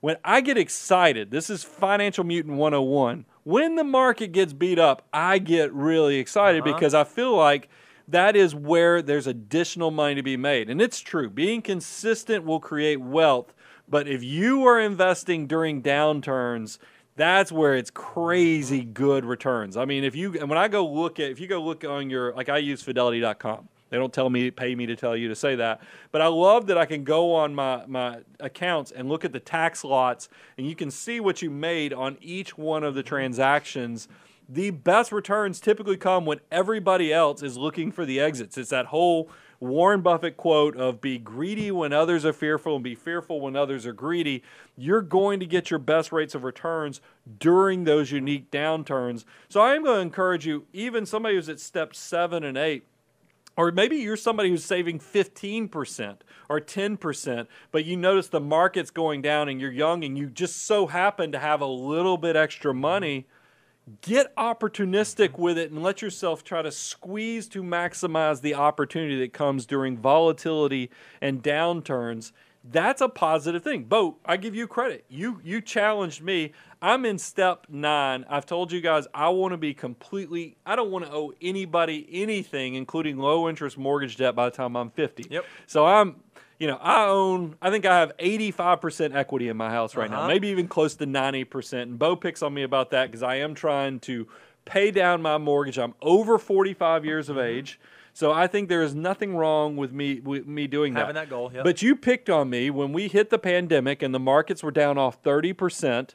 when I get excited, this is Financial Mutant 101. When the market gets beat up, I get really excited uh-huh. because I feel like that is where there's additional money to be made. And it's true, being consistent will create wealth. But if you are investing during downturns, that's where it's crazy good returns. I mean, if you and when I go look at if you go look on your like I use fidelity.com. They don't tell me pay me to tell you to say that, but I love that I can go on my my accounts and look at the tax lots and you can see what you made on each one of the transactions. The best returns typically come when everybody else is looking for the exits. It's that whole Warren Buffett quote of be greedy when others are fearful and be fearful when others are greedy, you're going to get your best rates of returns during those unique downturns. So I am going to encourage you, even somebody who's at step seven and eight, or maybe you're somebody who's saving 15% or 10%, but you notice the market's going down and you're young and you just so happen to have a little bit extra money get opportunistic with it and let yourself try to squeeze to maximize the opportunity that comes during volatility and downturns that's a positive thing bo i give you credit you you challenged me i'm in step nine i've told you guys i want to be completely i don't want to owe anybody anything including low interest mortgage debt by the time i'm 50 yep so i'm you know, I own, I think I have 85% equity in my house right uh-huh. now, maybe even close to 90%. And Bo picks on me about that because I am trying to pay down my mortgage. I'm over 45 years of mm-hmm. age. So I think there is nothing wrong with me with me doing having that. Having that goal, yeah. But you picked on me when we hit the pandemic and the markets were down off 30%.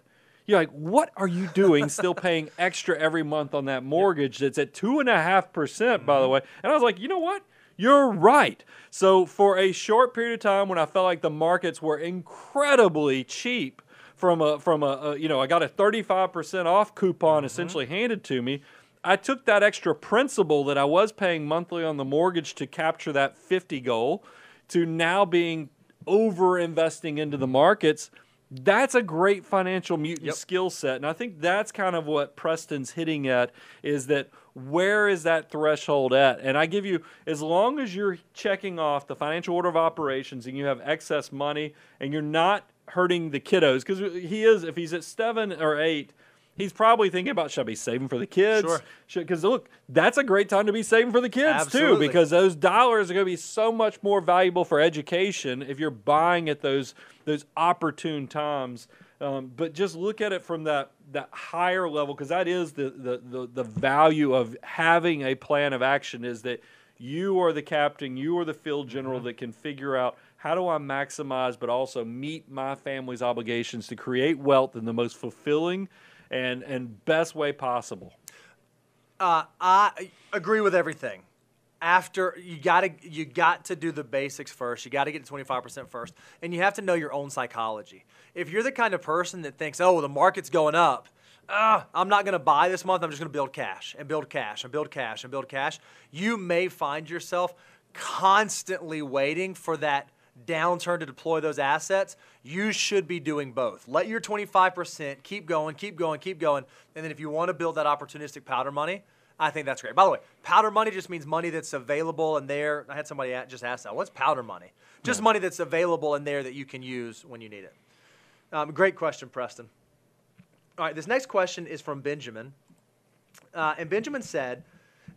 You're like, what are you doing still paying extra every month on that (laughs) mortgage yep. that's at two and a half percent, by the mm-hmm. way? And I was like, you know what? You're right. So, for a short period of time, when I felt like the markets were incredibly cheap from a, from a, a you know, I got a 35% off coupon mm-hmm. essentially handed to me. I took that extra principal that I was paying monthly on the mortgage to capture that 50 goal to now being over investing into the markets. That's a great financial mutant yep. skill set. And I think that's kind of what Preston's hitting at is that where is that threshold at? And I give you, as long as you're checking off the financial order of operations and you have excess money and you're not hurting the kiddos, because he is, if he's at seven or eight, he's probably thinking about should I be saving for the kids? Sure. Because look, that's a great time to be saving for the kids Absolutely. too, because those dollars are going to be so much more valuable for education if you're buying at those those opportune times. Um, but just look at it from that that higher level because that is the, the, the, the value of having a plan of action is that you are the captain, you are the field general mm-hmm. that can figure out how do I maximize but also meet my family's obligations to create wealth in the most fulfilling and, and best way possible. Uh, I agree with everything after you got to you got to do the basics first. You got to get to 25% first, and you have to know your own psychology. If you're the kind of person that thinks, "Oh, the market's going up, uh, I'm not going to buy this month. I'm just going to build cash and build cash and build cash and build cash," you may find yourself constantly waiting for that downturn to deploy those assets, you should be doing both. Let your 25% keep going, keep going, keep going. And then if you want to build that opportunistic powder money, I think that's great. By the way, powder money just means money that's available and there. I had somebody just ask that. What's powder money? Just yeah. money that's available and there that you can use when you need it. Um, great question, Preston. All right, this next question is from Benjamin. Uh, and Benjamin said,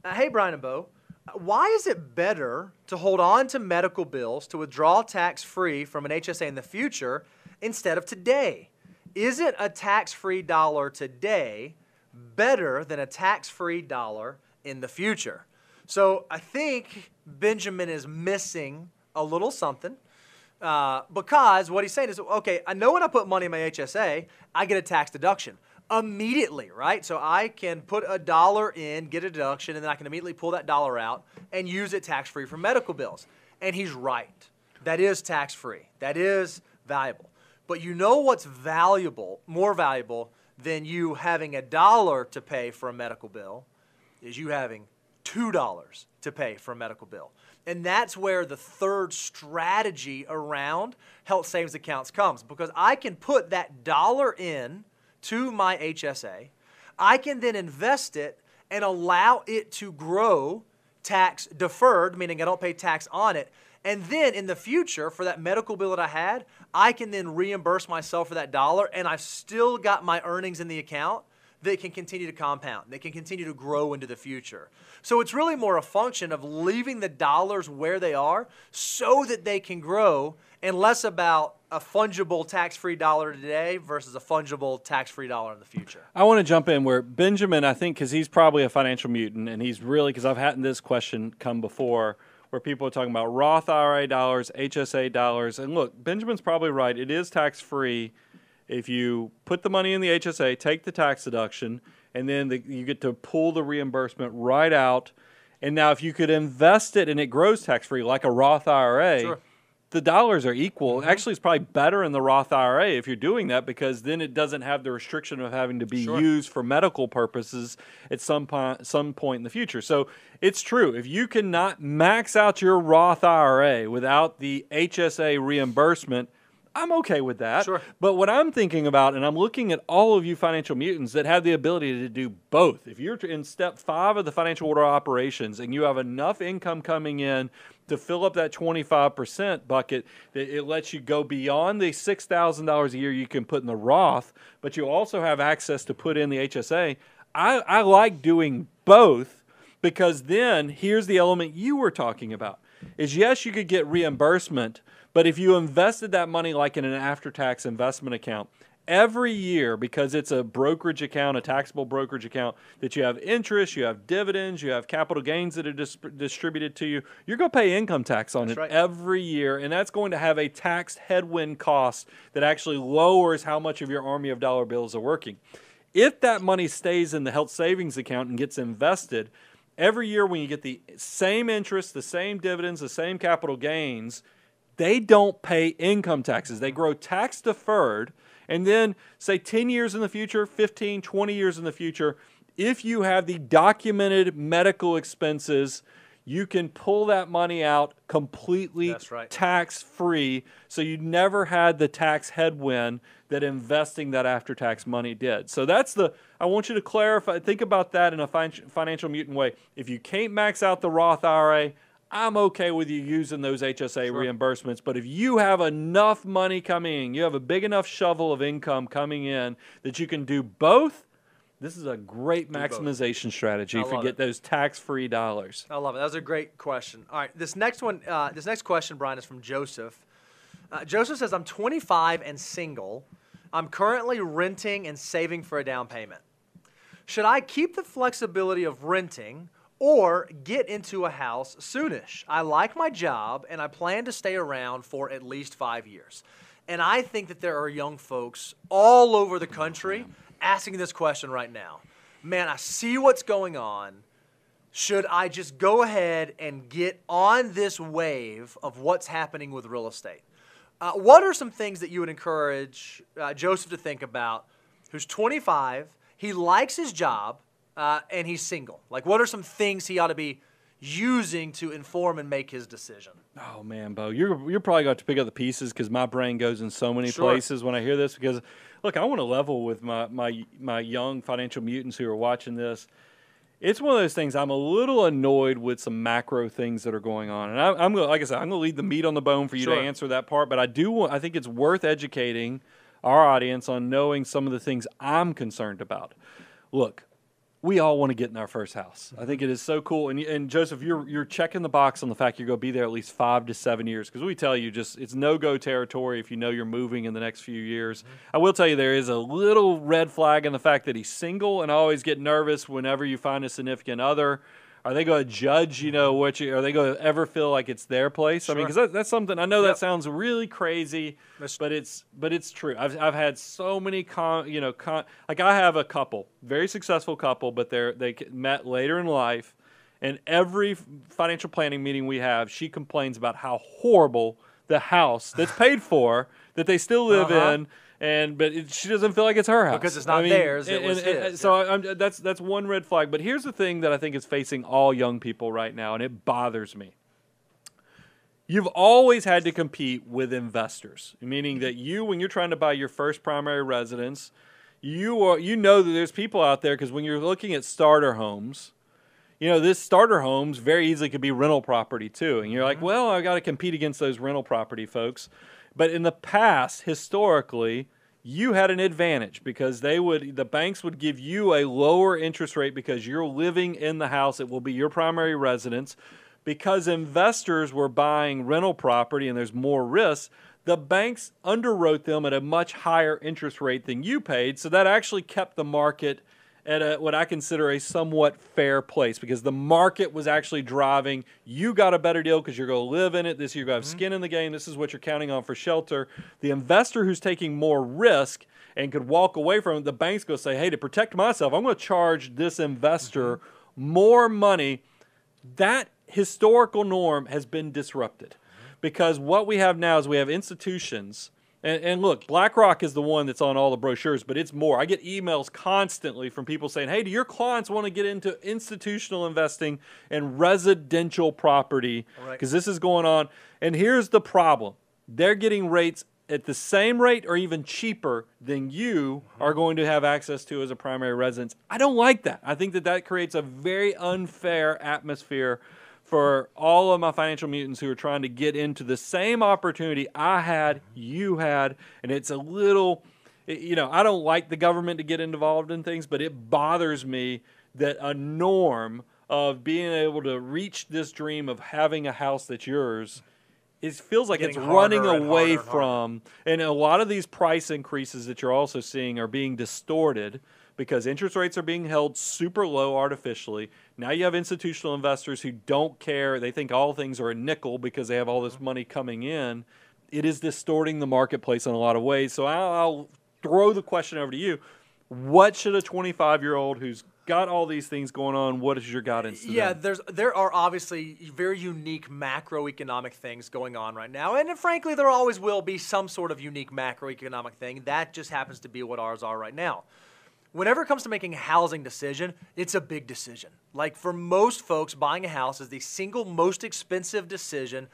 uh, Hey, Brian and Bo, why is it better to hold on to medical bills to withdraw tax free from an HSA in the future instead of today? Isn't a tax free dollar today better than a tax free dollar in the future. So I think Benjamin is missing a little something uh, because what he's saying is okay, I know when I put money in my HSA, I get a tax deduction immediately, right? So I can put a dollar in, get a deduction, and then I can immediately pull that dollar out and use it tax free for medical bills. And he's right. That is tax free, that is valuable. But you know what's valuable, more valuable than you having a dollar to pay for a medical bill is you having $2 to pay for a medical bill. And that's where the third strategy around health savings accounts comes because I can put that dollar in to my HSA. I can then invest it and allow it to grow tax deferred, meaning I don't pay tax on it and then in the future, for that medical bill that I had, I can then reimburse myself for that dollar, and I've still got my earnings in the account that can continue to compound, that can continue to grow into the future. So it's really more a function of leaving the dollars where they are so that they can grow and less about a fungible tax free dollar today versus a fungible tax free dollar in the future. I want to jump in where Benjamin, I think, because he's probably a financial mutant and he's really, because I've had this question come before where people are talking about Roth IRA dollars, HSA dollars. And look, Benjamin's probably right. It is tax free if you put the money in the HSA, take the tax deduction, and then the, you get to pull the reimbursement right out. And now, if you could invest it and it grows tax free, like a Roth IRA. Sure the dollars are equal. Mm-hmm. Actually, it's probably better in the Roth IRA if you're doing that because then it doesn't have the restriction of having to be sure. used for medical purposes at some point, some point in the future. So it's true. If you cannot max out your Roth IRA without the HSA reimbursement, I'm okay with that. Sure. But what I'm thinking about, and I'm looking at all of you financial mutants that have the ability to do both. If you're in step five of the financial order operations and you have enough income coming in to fill up that 25% bucket, it lets you go beyond the $6,000 a year you can put in the Roth, but you also have access to put in the HSA. I, I like doing both because then here's the element you were talking about is yes, you could get reimbursement, but if you invested that money like in an after tax investment account, every year because it's a brokerage account, a taxable brokerage account that you have interest, you have dividends, you have capital gains that are dis- distributed to you. You're going to pay income tax on that's it right. every year, and that's going to have a tax headwind cost that actually lowers how much of your army of dollar bills are working. If that money stays in the health savings account and gets invested, every year when you get the same interest, the same dividends, the same capital gains, they don't pay income taxes. They grow tax deferred and then, say 10 years in the future, 15, 20 years in the future, if you have the documented medical expenses, you can pull that money out completely right. tax free. So you never had the tax headwind that investing that after tax money did. So that's the, I want you to clarify, think about that in a financial mutant way. If you can't max out the Roth IRA, I'm okay with you using those HSA sure. reimbursements. But if you have enough money coming you have a big enough shovel of income coming in that you can do both. This is a great maximization strategy if you get it. those tax-free dollars. I love it. That was a great question. All right, this next one, uh, this next question, Brian, is from Joseph. Uh, Joseph says, "I'm 25 and single. I'm currently renting and saving for a down payment. Should I keep the flexibility of renting, or get into a house soonish. I like my job and I plan to stay around for at least five years. And I think that there are young folks all over the country asking this question right now. Man, I see what's going on. Should I just go ahead and get on this wave of what's happening with real estate? Uh, what are some things that you would encourage uh, Joseph to think about who's 25? He likes his job uh, and he's single? Like, what are some things he ought to be using to inform and make his decision? Oh man, Bo, you're you're probably going to pick up the pieces because my brain goes in so many sure. places when I hear this. Because look, I want to level with my my my young financial mutants who are watching this. It's one of those things. I'm a little annoyed with some macro things that are going on, and I, am like I said, I'm going to leave the meat on the bone for you sure. to answer that part. But I do want. I think it's worth educating our audience on knowing some of the things I'm concerned about. Look, we all want to get in our first house. I think it is so cool. And, and Joseph, you're you're checking the box on the fact you're going to be there at least five to seven years because we tell you just it's no go territory if you know you're moving in the next few years. Mm-hmm. I will tell you there is a little red flag in the fact that he's single, and I always get nervous whenever you find a significant other are they going to judge? You know what? You, are they going to ever feel like it's their place? Sure. I mean, because that, that's something I know yep. that sounds really crazy, that's, but it's but it's true. I've I've had so many con you know con like I have a couple very successful couple, but they're they met later in life, and every financial planning meeting we have, she complains about how horrible the house that's paid for that they still live uh-huh. in and but it, she doesn't feel like it's her house because it's not I mean, theirs. It, and, was and, his. So yeah. I, that's that's one red flag. But here's the thing that I think is facing all young people right now, and it bothers me. You've always had to compete with investors, meaning that you, when you're trying to buy your first primary residence, you are you know that there's people out there because when you're looking at starter homes, you know this starter homes very easily could be rental property too, and you're like, mm-hmm. well, I got to compete against those rental property folks. But in the past, historically, you had an advantage because they would the banks would give you a lower interest rate because you're living in the house it will be your primary residence because investors were buying rental property and there's more risk the banks underwrote them at a much higher interest rate than you paid so that actually kept the market at a, what I consider a somewhat fair place because the market was actually driving. You got a better deal because you're going to live in it. This year. you're going to have mm-hmm. skin in the game. This is what you're counting on for shelter. The investor who's taking more risk and could walk away from it, the bank's going to say, "Hey, to protect myself, I'm going to charge this investor mm-hmm. more money." That historical norm has been disrupted mm-hmm. because what we have now is we have institutions and, and, look, BlackRock is the one that's on all the brochures, but it's more. I get emails constantly from people saying, hey, do your clients want to get into institutional investing and residential property? Because right. this is going on. And here's the problem they're getting rates at the same rate or even cheaper than you mm-hmm. are going to have access to as a primary residence. I don't like that. I think that that creates a very unfair atmosphere for all of my financial mutants who are trying to get into the same opportunity I had, you had, and it's a little, you know, I don't like the government to get involved in things, but it bothers me that a norm of being able to reach this dream of having a house that's yours it feels like it's running away and harder and harder. from and a lot of these price increases that you're also seeing are being distorted because interest rates are being held super low artificially. Now you have institutional investors who don't care. They think all things are a nickel because they have all this mm-hmm. money coming in. It is distorting the marketplace in a lot of ways. So I'll, I'll throw the question over to you. What should a 25 year old who's got all these things going on. What is your guidance? yeah, them? there's there are obviously very unique macroeconomic things going on right now, and frankly, there always will be some sort of unique macroeconomic thing that just happens to be what ours are right now whenever it comes to making a housing decision, it's a big decision. Like for most folks, buying a house is the single most expensive decision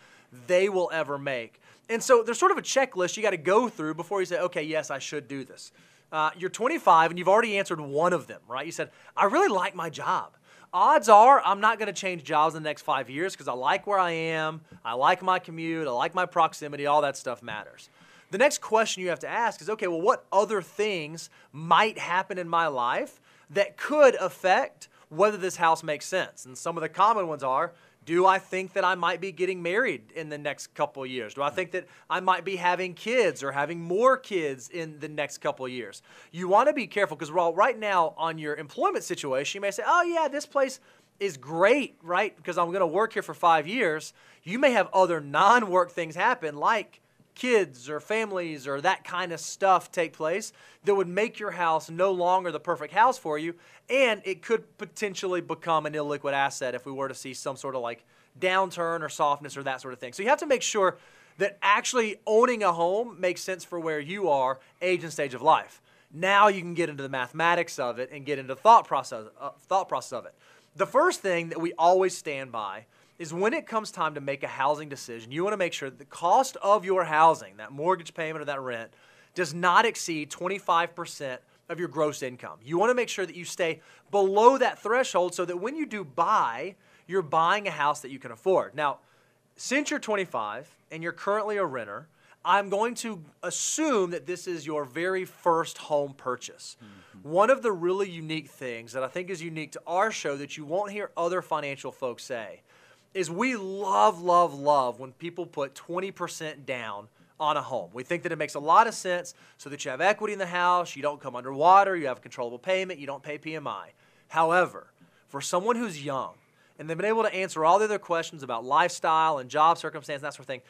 they will ever make. And so there's sort of a checklist you got to go through before you say, okay, yes, I should do this. Uh, you're 25 and you've already answered one of them, right? You said, I really like my job. Odds are I'm not going to change jobs in the next five years because I like where I am, I like my commute, I like my proximity, all that stuff matters. The next question you have to ask is okay, well, what other things might happen in my life that could affect whether this house makes sense? And some of the common ones are do I think that I might be getting married in the next couple years? Do I think that I might be having kids or having more kids in the next couple years? You want to be careful because right now on your employment situation, you may say, oh, yeah, this place is great, right? Because I'm going to work here for five years. You may have other non work things happen like kids or families or that kind of stuff take place that would make your house no longer the perfect house for you. And it could potentially become an illiquid asset if we were to see some sort of like downturn or softness or that sort of thing. So you have to make sure that actually owning a home makes sense for where you are, age and stage of life. Now you can get into the mathematics of it and get into thought process, uh, thought process of it. The first thing that we always stand by is when it comes time to make a housing decision, you want to make sure that the cost of your housing, that mortgage payment or that rent, does not exceed 25% of your gross income. You want to make sure that you stay below that threshold so that when you do buy, you're buying a house that you can afford. Now, since you're 25 and you're currently a renter, I'm going to assume that this is your very first home purchase. Mm-hmm. One of the really unique things that I think is unique to our show that you won't hear other financial folks say is we love, love, love when people put 20% down on a home. We think that it makes a lot of sense so that you have equity in the house, you don't come underwater, you have controllable payment, you don't pay PMI. However, for someone who's young and they've been able to answer all the other questions about lifestyle and job circumstance and that sort of thing,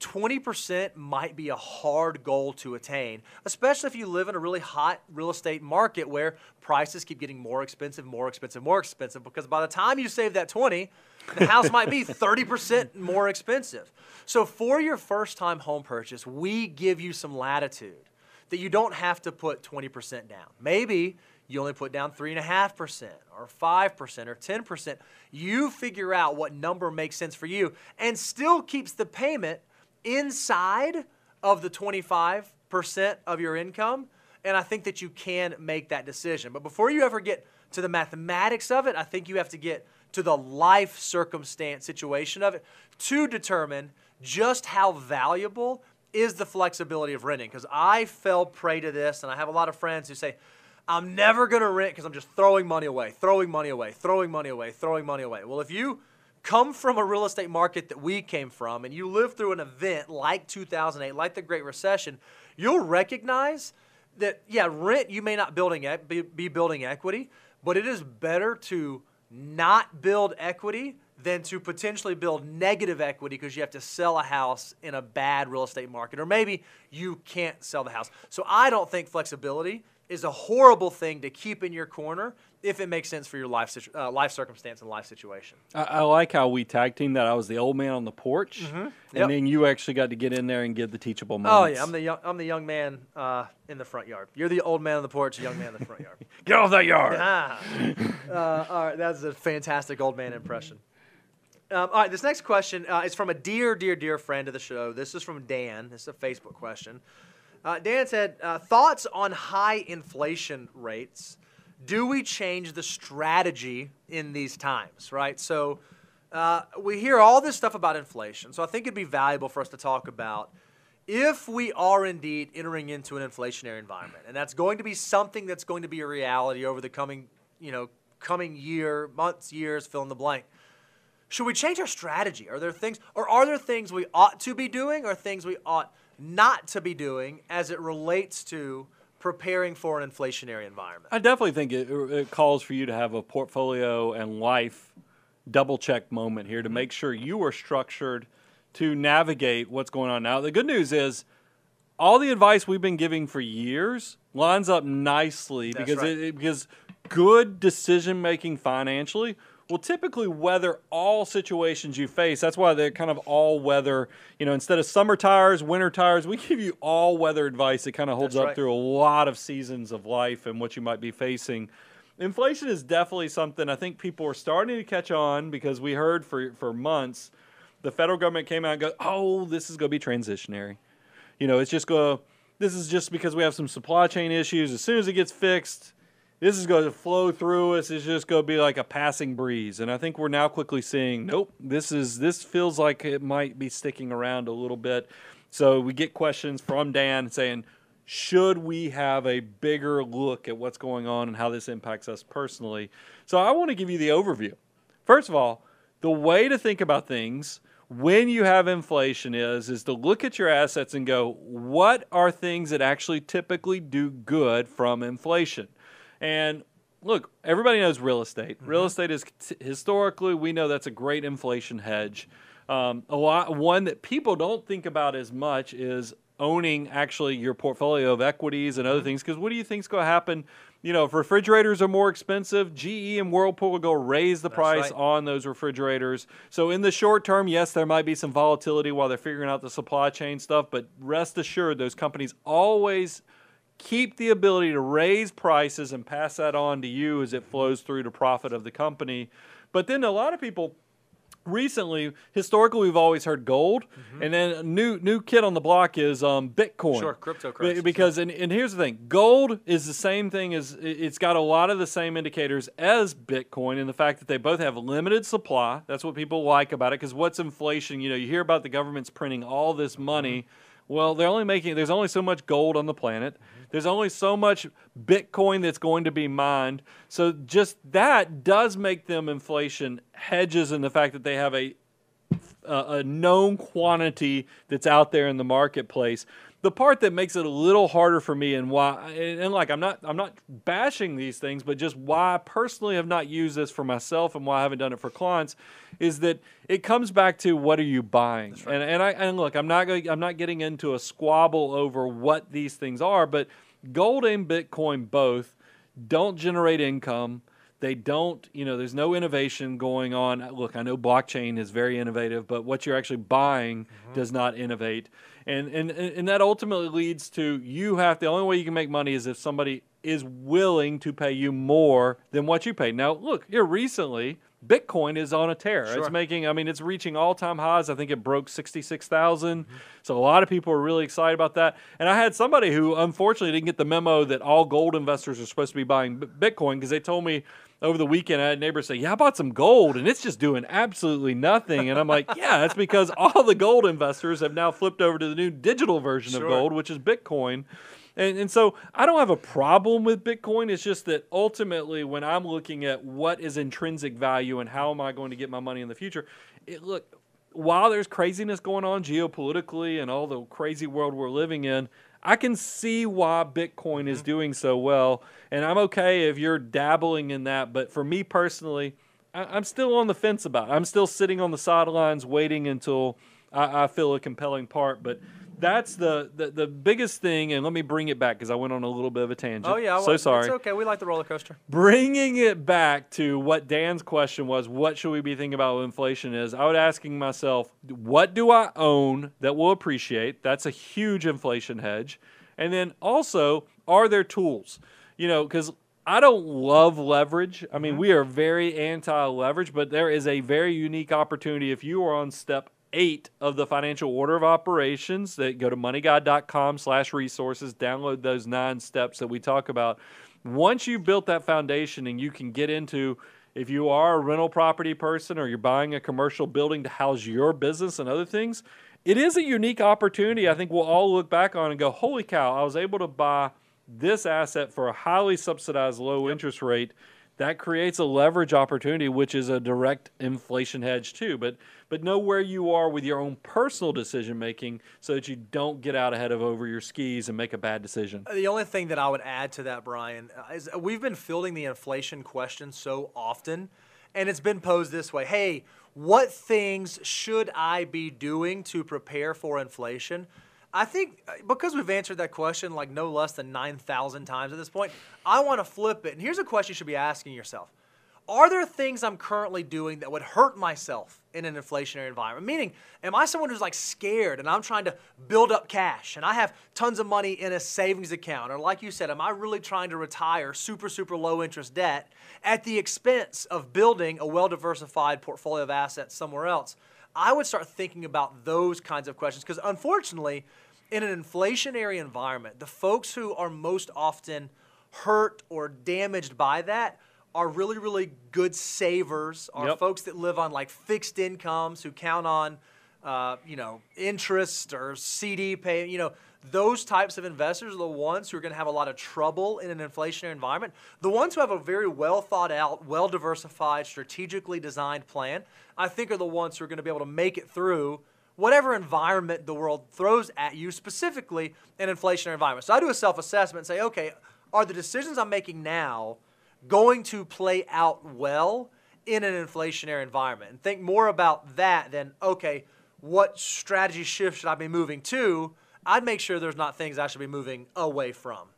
20% might be a hard goal to attain, especially if you live in a really hot real estate market where prices keep getting more expensive, more expensive, more expensive because by the time you save that 20, the house might be 30% (laughs) more expensive. So for your first-time home purchase, we give you some latitude that you don't have to put 20% down. Maybe you only put down 3.5% or 5% or 10%. You figure out what number makes sense for you and still keeps the payment – inside of the 25% of your income. And I think that you can make that decision. But before you ever get to the mathematics of it, I think you have to get to the life circumstance situation of it to determine just how valuable is the flexibility of renting. Because I fell prey to this, and I have a lot of friends who say, I'm never going to rent because I'm just throwing money away, throwing money away, throwing money away, throwing money away. Well, if you come from a real estate market that we came from and you live through an event like 2008, like the Great Recession, you'll recognize that, yeah, rent, you may not building be, be building equity, but it is better to not build equity than to potentially build negative equity because you have to sell a house in a bad real estate market, or maybe you can't sell the house. So I don't think flexibility is a horrible thing to keep in your corner if it makes sense for your life situ- uh, life circumstance and life situation. I, I, like how we tag team that. I was the old man on the porch, mm-hmm. yep. and then you actually got to get in there and give the teachable oh, moments. Oh yeah, I'm the young, I'm the young man uh, in the front yard. You're the old man on the porch, young man in the front yard. (laughs) get off that yard! Yeah. uh, all right, that's a fantastic old man impression. Um, all right, this next question uh, is from a dear, dear, dear friend of the show. This is from Dan. This is a Facebook question. Uh, Dan said, uh, "Thoughts on high inflation rates." do we change the strategy in these times, right? So uh, we hear all this stuff about inflation. So I think it'd be valuable for us to talk about if we are indeed entering into an inflationary environment, and that's going to be something that's going to be a reality over the coming, you know, coming year, months, years, fill in the blank. Should we change our strategy? Are there things, or are there things we ought to be doing, or things we ought not to be doing as it relates to preparing for an inflationary environment. I definitely think it, it calls for you to have a portfolio and life double check moment here to mm-hmm. make sure you are structured to navigate what's going on now. The good news is all the advice we've been giving for years lines up nicely That's because right. it, because good decision making financially will typically weather all situations you face. That's why they're kind of all weather. You know, instead of summer tires, winter tires, we (laughs) give you all weather advice that kind of holds That's up right. through a lot of seasons of life and what you might be facing. Inflation is definitely something I think people are starting to catch on because we heard for, for months the federal government came out and goes, oh, this is going to be transitionary. You know, it's just going this is just because we have some supply chain issues. As soon as it gets fixed, this is going to flow through us. It's just going to be like a passing breeze. And I think we're now quickly seeing, nope, this is this feels like it might be sticking around a little bit. So we get questions from Dan saying, should we have a bigger look at what's going on and how this impacts us personally? So I want to give you the overview. First of all, the way to think about things when you have inflation is is to look at your assets and go, what are things that actually typically do good from inflation? And look, everybody knows real estate. Mm-hmm. Real estate is historically, we know that's a great inflation hedge. Um, a lot, one that people don't think about as much is owning actually your portfolio of equities and other mm-hmm. things. Because what do you think is going to happen? You know, if refrigerators are more expensive, GE and Whirlpool will go raise the price right. on those refrigerators. So in the short term, yes, there might be some volatility while they're figuring out the supply chain stuff, but rest assured, those companies always – keep the ability to raise prices and pass that on to you as it mm-hmm. flows through to profit of the company. But then a lot of people recently historically we've always heard gold mm-hmm. and then a new new kid on the block is um, bitcoin sure cryptocurrency because and, and here's the thing gold is the same thing as it's got a lot of the same indicators as bitcoin and the fact that they both have limited supply that's what people like about it because what's inflation you know you hear about the government's printing all this money mm-hmm well, they're only making there's only so much gold on the planet. There's only so much Bitcoin that's going to be mined. So just that does make them inflation hedges in the fact that they have a a known quantity that's out there in the marketplace the part that makes it a little harder for me and why and, like I'm not I'm not bashing these things, but just why I personally have not used this for myself and why I haven't done it for clients is that it comes back to what are you buying? Right. And and I and look, I'm not going I'm not getting into a squabble over what these things are, but gold and Bitcoin both don't generate income. They don't, you know, there's no innovation going on. Look, I know blockchain is very innovative, but what you're actually buying mm-hmm. does not innovate and and and that ultimately leads to you have the only way you can make money is if somebody is willing to pay you more than what you pay. Now, look here recently Bitcoin is on a tear. Sure. It's making, I mean, it's reaching all time highs. I think it broke 66,000. Mm-hmm. So a lot of people are really excited about that. And I had somebody who unfortunately didn't get the memo that all gold investors are supposed to be buying Bitcoin because they told me over the weekend I had neighbors say, Yeah, I bought some gold and it's just doing absolutely nothing. And I'm like, (laughs) Yeah, that's because all the gold investors have now flipped over to the new digital version sure. of gold, which is Bitcoin. And, and so I don't have a problem with Bitcoin. It's just that ultimately, when I'm looking at what is intrinsic value and how am I going to get my money in the future, it, look, while there's craziness going on geopolitically and all the crazy world we're living in, I can see why Bitcoin is mm-hmm. doing so well. And I'm okay if you're dabbling in that. But for me personally, I, am still on the fence about it. I'm still sitting on the sidelines waiting until I, I feel a compelling part. But that's the, the the biggest thing. And let me bring it back because I went on a little bit of a tangent. Oh yeah, well, so sorry. It's okay. We like the roller coaster. Bringing it back to what Dan's question was: What should we be thinking about? What inflation is? I was asking myself, what do I own that will appreciate? That's a huge inflation hedge. And then also, are there tools? You know, because I don't love leverage. I mean, mm-hmm. we are very anti leverage, but there is a very unique opportunity if you are on step eight of the financial order of operations that go to moneyguide.com slash resources download those nine steps that we talk about once you've built that foundation and you can get into if you are a rental property person or you're buying a commercial building to house your business and other things it is a unique opportunity i think we'll all look back on and go holy cow i was able to buy this asset for a highly subsidized low yep. interest rate that creates a leverage opportunity, which is a direct inflation hedge too. But but know where you are with your own personal decision making, so that you don't get out ahead of over your skis and make a bad decision. Uh, the only thing that I would add to that, Brian, uh, is uh, we've been fielding the inflation question so often, and it's been posed this way: Hey, what things should I be doing to prepare for inflation? I think uh, because we've answered that question like no less than 9,000 times at this point, I want to flip it. And here's a question you should be asking yourself Are there things I'm currently doing that would hurt myself in an inflationary environment? Meaning, am I someone who's like scared and I'm trying to build up cash and I have tons of money in a savings account? Or, like you said, am I really trying to retire super, super low interest debt at the expense of building a well diversified portfolio of assets somewhere else? I would start thinking about those kinds of questions because unfortunately, in an inflationary environment, the folks who are most often hurt or damaged by that are really, really good savers, are yep. folks that live on like fixed incomes who count on, uh, you know, interest or CD pay. You know, those types of investors are the ones who are going to have a lot of trouble in an inflationary environment. The ones who have a very well thought out, well diversified, strategically designed plan, I think are the ones who are going to be able to make it through whatever environment the world throws at you, specifically an inflationary environment. So I do a self assessment and say, okay, are the decisions I'm making now going to play out well in an inflationary environment? And think more about that than, okay, what strategy shift should I be moving to? I'd make sure there's not things I should be moving away from.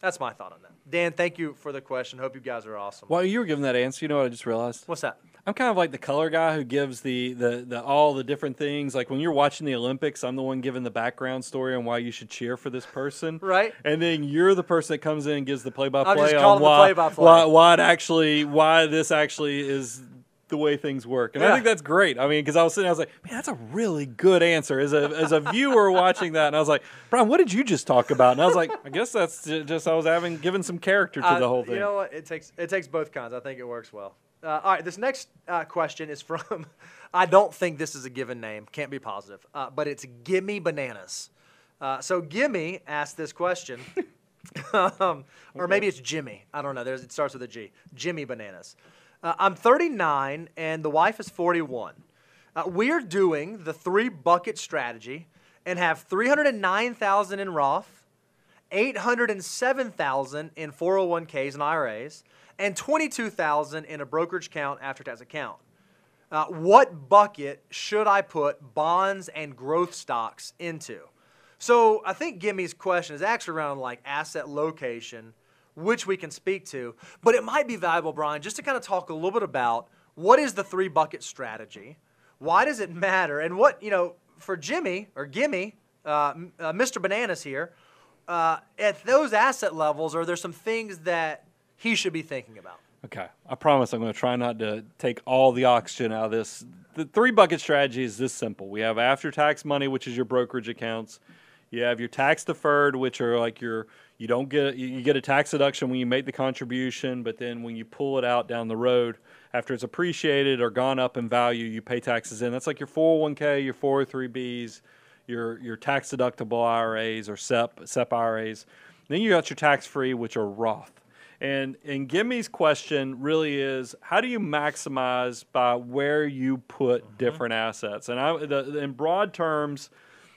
That's my thought on that. Dan, thank you for the question. Hope you guys are awesome. While you were giving that answer, you know what I just realized? What's that? I'm kind of like the color guy who gives the, the the all the different things. Like when you're watching the Olympics, I'm the one giving the background story on why you should cheer for this person, right? And then you're the person that comes in and gives the play by play on why, play-by-play. why why it actually why this actually is the way things work. And yeah. I think that's great. I mean, because I was sitting, I was like, man, that's a really good answer. As a as a viewer watching that, and I was like, Brian, what did you just talk about? And I was like, I guess that's just I was having given some character to uh, the whole thing. You know what? It takes it takes both kinds. I think it works well. Uh, all right, this next uh, question is from. (laughs) I don't think this is a given name. Can't be positive, uh, but it's Gimme Bananas. Uh, so Gimme asked this question. (laughs) um, or maybe it's Jimmy. I don't know. There's, it starts with a G. Jimmy Bananas. Uh, I'm 39 and the wife is 41. Uh, we're doing the three bucket strategy and have 309,000 in Roth, 807,000 in 401ks and IRAs, and 22,000 in a brokerage account after tax account. Uh, what bucket should I put bonds and growth stocks into? So I think Gimme's question is actually around like asset location which we can speak to. But it might be valuable, Brian, just to kind of talk a little bit about what is the three bucket strategy? Why does it matter? And what, you know, for Jimmy or Gimme, uh, uh, Mr. Bananas here, uh, at those asset levels, are there some things that he should be thinking about? Okay, I promise I'm going to try not to take all the oxygen out of this. The three bucket strategy is this simple we have after tax money, which is your brokerage accounts, you have your tax deferred, which are like your you don't get you get a tax deduction when you make the contribution, but then when you pull it out down the road after it's appreciated or gone up in value, you pay taxes in. That's like your 401k, your 403bs, your your tax deductible IRAs or SEP SEP IRAs. Then you got your tax free, which are Roth. And and Gimme's question really is how do you maximize by where you put mm-hmm. different assets? And I the, in broad terms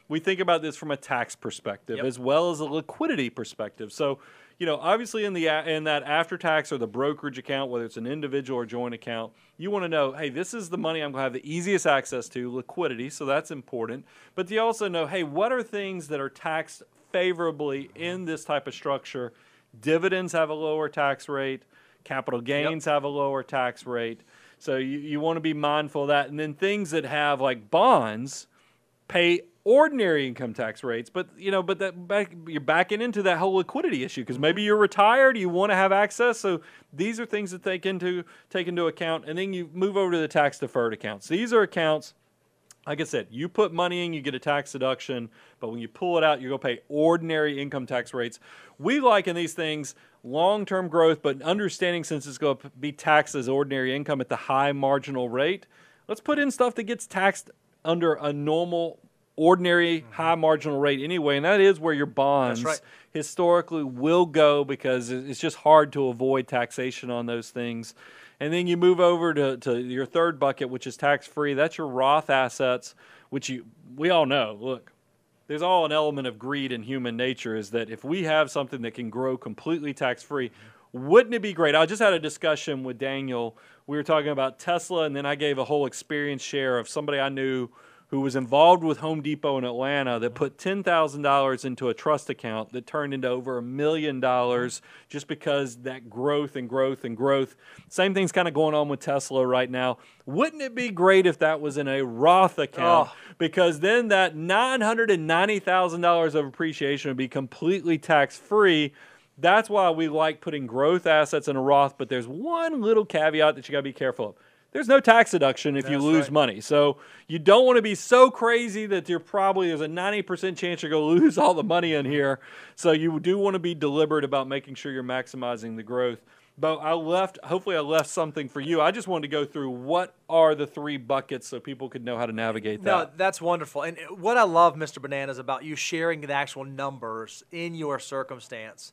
we think about this from a tax perspective yep. as well as a liquidity perspective. So, you know, obviously in the in that after tax or the brokerage account, whether it's an individual or joint account, you want to know, hey, this is the money I'm going to have the easiest access to, liquidity. So that's important. But you also know, hey, what are things that are taxed favorably in this type of structure? Dividends have a lower tax rate. Capital gains yep. have a lower tax rate. So you, you want to be mindful of that. And then things that have like bonds pay ordinary income tax rates. But you know, but that back, you're backing into that whole liquidity issue because maybe you're retired, you want to have access. So these are things they take into take into account, and then you move over to the tax deferred accounts. These are accounts. Like I said, you put money in, you get a tax deduction, but when you pull it out, you're going to pay ordinary income tax rates. We like in these things long term growth, but understanding since it's going to be taxed as ordinary income at the high marginal rate, let's put in stuff that gets taxed under a normal, ordinary mm-hmm. high marginal rate anyway, and that is where your bonds right. historically will go because it's just hard to avoid taxation on those things. And then you move over to, to your third bucket, which is tax free. That's your Roth assets, which you we all know. Look, there's all an element of greed in human nature is that if we have something that can grow completely tax free, mm-hmm. wouldn't it be great? I just had a discussion with Daniel we were talking about Tesla, and then I gave a whole experience share of somebody I knew who was involved with Home Depot in Atlanta that put $10,000 into a trust account that turned into over a million dollars just because that growth and growth and growth. Same thing's kind of going on with Tesla right now. Wouldn't it be great if that was in a Roth account? Oh. Because then that $990,000 of appreciation would be completely tax free that's why we like putting growth assets in a Roth, but there's one little caveat that you got to be careful of. There's no tax deduction if That's you lose right. money. So you don't want to be so crazy that you're probably, there's a 90% chance you're going (laughs) to lose all the money in here. So you do want to be deliberate about making sure you're maximizing the growth. But I left, hopefully, I left something for you. I just wanted to go through what are the three buckets so people could know how to navigate that. No, that's wonderful. And what I love, Mr. Bananas, about you sharing the actual numbers in your circumstance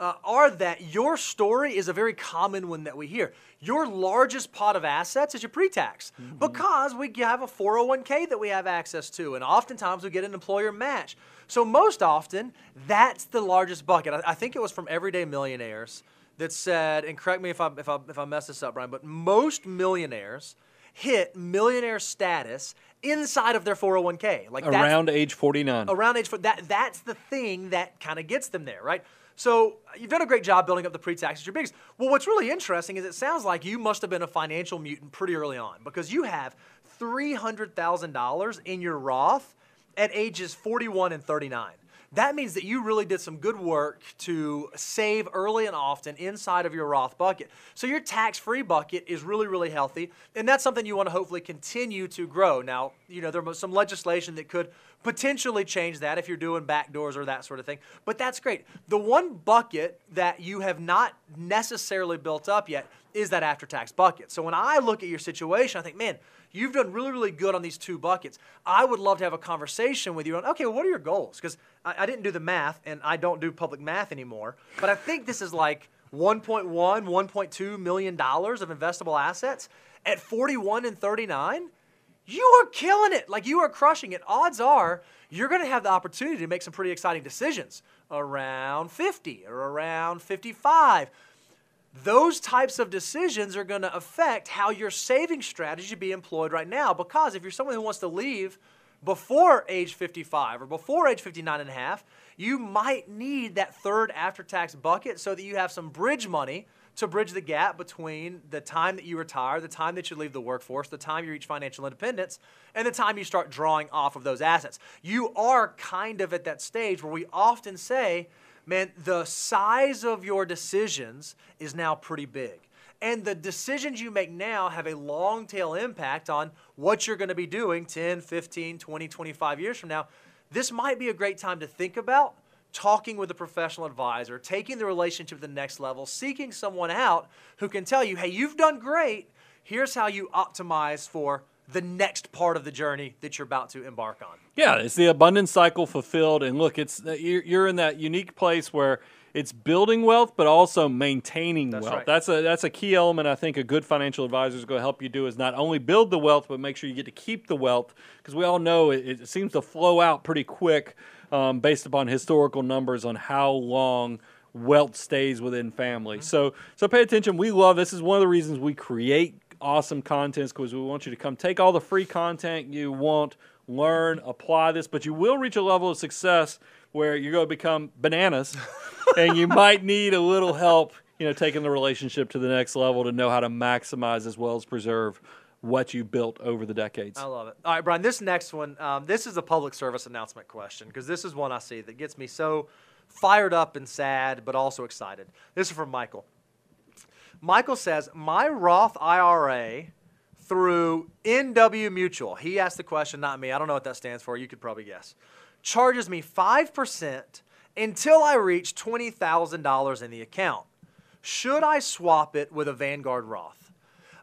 uh, are that your story is a very common one that we hear. Your largest pot of assets is your pre tax mm-hmm. because we have a 401k that we have access to, and oftentimes we get an employer match. So, most often, that's the largest bucket. I, I think it was from Everyday Millionaires that said, and correct me if I, if, I, if I mess this up, Brian, but most millionaires hit millionaire status inside of their 401k. Like around age 49. Around age that that's the thing that kind of gets them there, right? So uh, you've done a great job building up the pre-tax at your biggest. Well, what's really interesting is it sounds like you must have been a financial mutant pretty early on because you have $300,000 in your Roth at ages 41 and 39. That means that you really did some good work to save early and often inside of your Roth bucket. So your tax-free bucket is really, really healthy, and that's something you want to hopefully continue to grow. Now, you know, there's some legislation that could Potentially change that if you're doing back doors or that sort of thing. But that's great. The one bucket that you have not necessarily built up yet is that after tax bucket. So when I look at your situation, I think, man, you've done really, really good on these two buckets. I would love to have a conversation with you on, okay, well, what are your goals? Because I, I, didn't do the math and I don't do public math anymore, but I think this is like 1.1, 1.2 million dollars of investable assets at 41 and 39 you are killing it. Like you are crushing it. Odds are you're going to have the opportunity to make some pretty exciting decisions around 50 or around 55. Those types of decisions are going to affect how your saving strategy be employed right now because if you're someone who wants to leave before age 55 or before age 59 and a half, you might need that third after tax bucket so that you have some bridge money to bridge the gap between the time that you retire, the time that you leave the workforce, the time you reach financial independence, and the time you start drawing off of those assets. You are kind of at that stage where we often say, man, the size of your decisions is now pretty big. And the decisions you make now have a long tail impact on what you're going to be doing 10, 15, 20, 25 years from now. This might be a great time to think about talking with a professional advisor, taking the relationship to the next level, seeking someone out who can tell you, hey, you've done great. Here's how you optimize for the next part of the journey that you're about to embark on. Yeah, it's the abundance cycle fulfilled. And look, it's uh, you're in that unique place where it's building wealth, but also maintaining that's wealth. Right. That's a that's a key element. I think a good financial advisor is going to help you do is not only build the wealth, but make sure you get to keep the wealth because we all know it, it seems to flow out pretty quick um, based upon historical numbers on how long wealth stays within family. Mm-hmm. So so pay attention. We love this is one of the reasons we create awesome contents because we want you to come take all the free content you want, learn, apply this, but you will reach a level of success where you're going to become bananas (laughs) and you might need a little help, you know, taking the relationship to the next level to know how to maximize as well as preserve what you built over the decades. I love it. All right, Brian, this next one, um, this is a public service announcement question because this is one I see that gets me so fired up and sad, but also excited. This is from Michael. Michael says, My Roth IRA through NW Mutual, he asked the question, not me. I don't know what that stands for. You could probably guess. Charges me 5% until I reach $20,000 in the account. Should I swap it with a Vanguard Roth?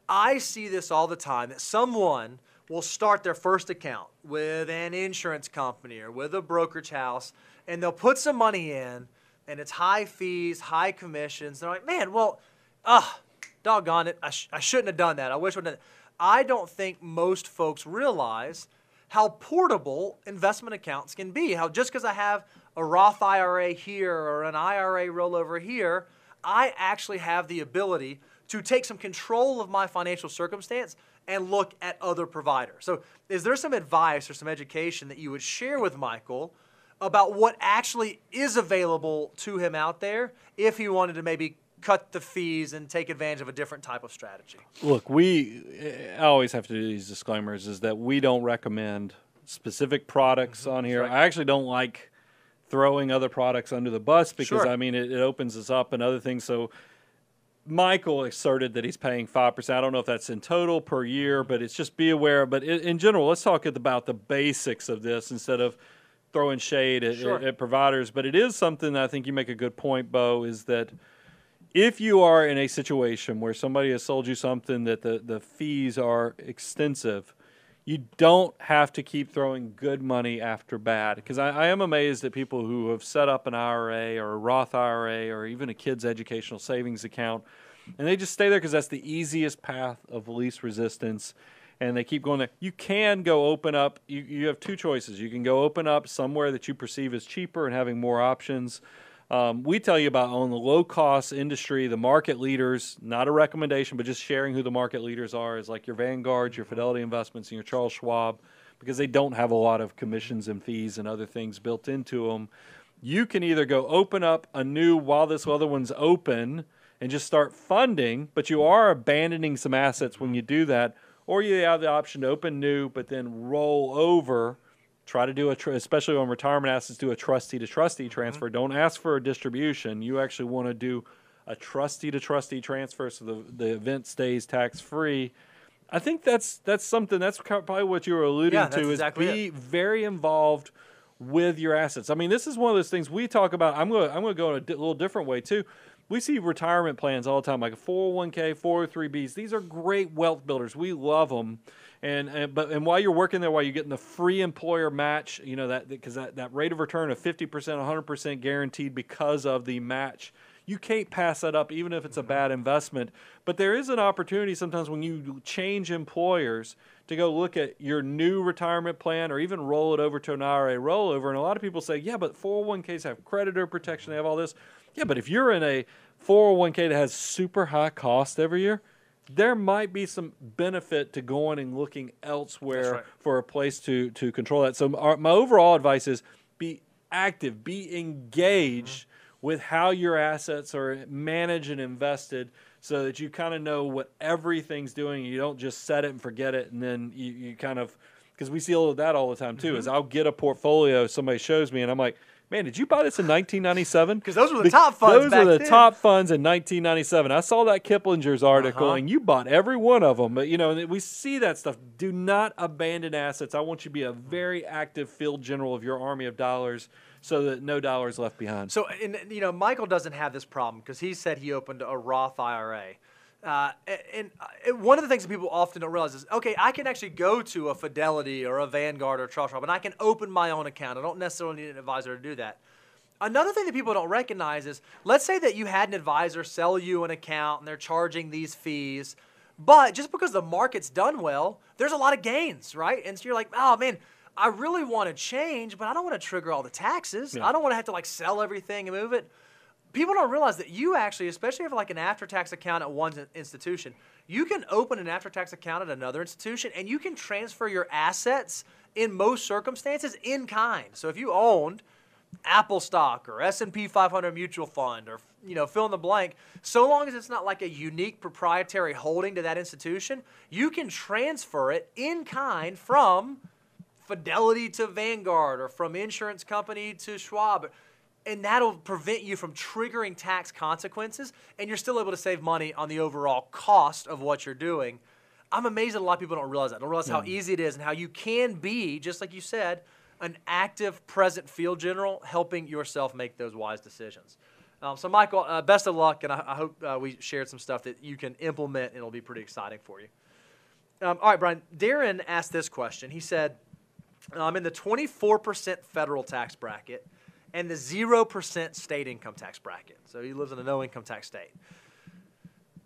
I see this all the time that someone will start their first account with an insurance company or with a brokerage house, and they'll put some money in, and it's high fees, high commissions. They're like, man, well, ah, doggone it, I, sh- I shouldn't have done that. I wish I would have I don't think most folks realize how portable investment accounts can be. How just because I have a Roth IRA here or an IRA rollover here, I actually have the ability to take some control of my financial circumstance and look at other providers. So, is there some advice or some education that you would share with Michael about what actually is available to him out there if he wanted to maybe cut the fees and take advantage of a different type of strategy? Look, we I always have to do these disclaimers is that we don't recommend specific products mm-hmm. on here. Right. I actually don't like throwing other products under the bus because sure. I mean it, it opens us up and other things so Michael asserted that he's paying 5%. I don't know if that's in total per year, but it's just be aware. But in, in general, let's talk about the basics of this instead of throwing shade at, sure. at, at providers. But it is something I think you make a good point, Bo, is that if you are in a situation where somebody has sold you something that the, the fees are extensive, you don't have to keep throwing good money after bad. Because I, I, am amazed at people who have set up an IRA or a Roth IRA or even a kid's educational savings account, and they just stay there because that's the easiest path of least resistance. And they keep going there. You can go open up. You, you have two choices. You can go open up somewhere that you perceive as cheaper and having more options, um, we tell you about on the low cost industry, the market leaders, not a recommendation, but just sharing who the market leaders are is like your Vanguard, your Fidelity Investments, and your Charles Schwab, because they don't have a lot of commissions and fees and other things built into them. You can either go open up a new while this other one's open and just start funding, but you are abandoning some assets when you do that, or you have the option to open new but then roll over try to do a tr- especially when retirement assets do a trustee to trustee mm-hmm. transfer. Mm-hmm. Don't ask for a distribution. You actually want to do a trustee to trustee transfer so the the event stays tax free. I think that's that's something that's probably what you were alluding yeah, to is exactly be it. very involved with your assets. I mean, this is one of those things we talk about. I'm going to I'm going to go in a di- little different way too we see retirement plans all the time, like a 401k, 403bs. These are great wealth builders. We love them. And, and but and while you're working there, while you're getting the free employer match, you know that because that, that rate of return of 50%, 100% guaranteed because of the match you can't pass that up even if it's a mm-hmm. bad investment but there is an opportunity sometimes when you change employers to go look at your new retirement plan or even roll it over to an IRA rollover and a lot of people say yeah but 401k's have creditor protection they have all this yeah, but if you're in a 401k that has super high cost every year, there might be some benefit to going and looking elsewhere right. for a place to to control that. So our, my overall advice is be active, be engaged mm-hmm. with how your assets are managed and invested so that you kind of know what everything's doing. You don't just set it and forget it and then you, you kind of because we see a little of that all the time too mm-hmm. is I'll get a portfolio somebody shows me and I'm like, man, did you buy this in 1997? Because those were the, top funds. Those were the then. top funds in 1997. I saw that Kiplinger's uh-huh. article, uh-huh. and you bought every one of them. But you know, we see that stuff. Do not abandon assets. I want you to be a very active field general of your army of dollars. So that no dollars left behind. So, and, you know, Michael doesn't have this problem because he said he opened a Roth IRA. Uh, and uh, one of the things that people often don't realize is, okay, I can actually go to a Fidelity or a Vanguard or a Charles Schwab, and I can open my own account. I don't necessarily need an advisor to do that. Another thing that people don't recognize is, let's say that you had an advisor sell you an account and they're charging these fees, but just because the market's done well, there's a lot of gains, right? And so you're like, oh man, I really want to change, but I don't want to trigger all the taxes. Yeah. I don't want to have to like sell everything and move it people don't realize that you actually, especially if like an after-tax account at one institution, you can open an after-tax account at another institution and you can transfer your assets in most circumstances in kind. So if you owned Apple stock or S&P 500 mutual fund or you know fill in the blank so long as it's not like a unique proprietary holding to that institution you can transfer it in kind from Fidelity to Vanguard or from insurance company to Schwab and that'll prevent you from triggering tax consequences, and you're still able to save money on the overall cost of what you're doing. I'm amazed that a lot of people don't realize that. Don't realize how easy it is and how you can be, just like you said, an active, present field general, helping yourself make those wise decisions. Um, so, Michael, uh, best of luck, and I, I hope uh, we shared some stuff that you can implement, and it'll be pretty exciting for you. Um, all right, Brian. Darren asked this question. He said, "I'm in the 24% federal tax bracket." and the 0% state income tax bracket. So he lives in a no income tax state.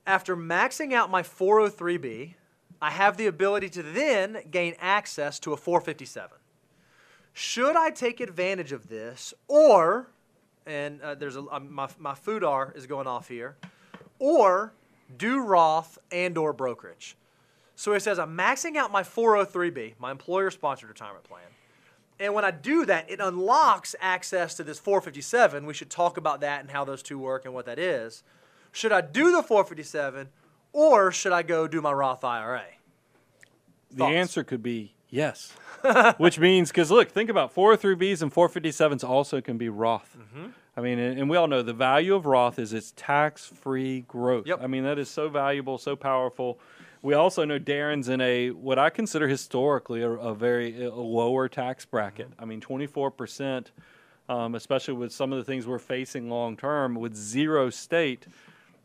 After maxing out my 403B, I have the ability to then gain access to a 457. Should I take advantage of this, or, and uh, there's a, uh, my, my R is going off here, or do Roth and or brokerage? So he says, I'm maxing out my 403B, my employer-sponsored retirement plan. And when I do that, it unlocks access to this 457. We should talk about that and how those two work and what that is. Should I do the 457 or should I go do my Roth IRA? Thoughts? The answer could be yes, (laughs) which means because look, think about 403bs and 457s also can be Roth. Mm-hmm. I mean, and we all know the value of Roth is its tax free growth. Yep. I mean, that is so valuable, so powerful. We also know Darren's in a what I consider historically a, a very a lower tax bracket. Mm-hmm. I mean, 24 percent, um, especially with some of the things we're facing long term with zero state,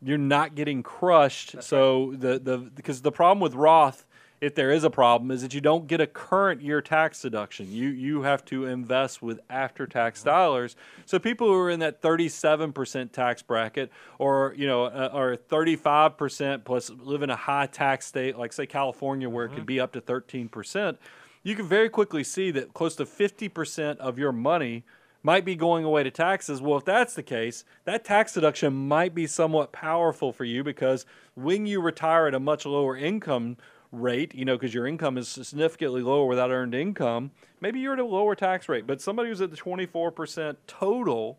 you're not getting crushed. That's so right. the the because the problem with Roth if there is a problem is that you don't get a current year tax deduction. You you have to invest with after tax mm-hmm. dollars. So people who are in that 37% tax bracket or you know uh, or 35% plus live in a high tax state like say California where it could mm-hmm. be up to 13%, you can very quickly see that close to 50% of your money might be going away to taxes. Well, if that's the case, that tax deduction might be somewhat powerful for you because when you retire at a much lower income rate, you know, because your income is significantly lower without earned income, maybe you're at a lower tax rate. But somebody who's at the 24% total,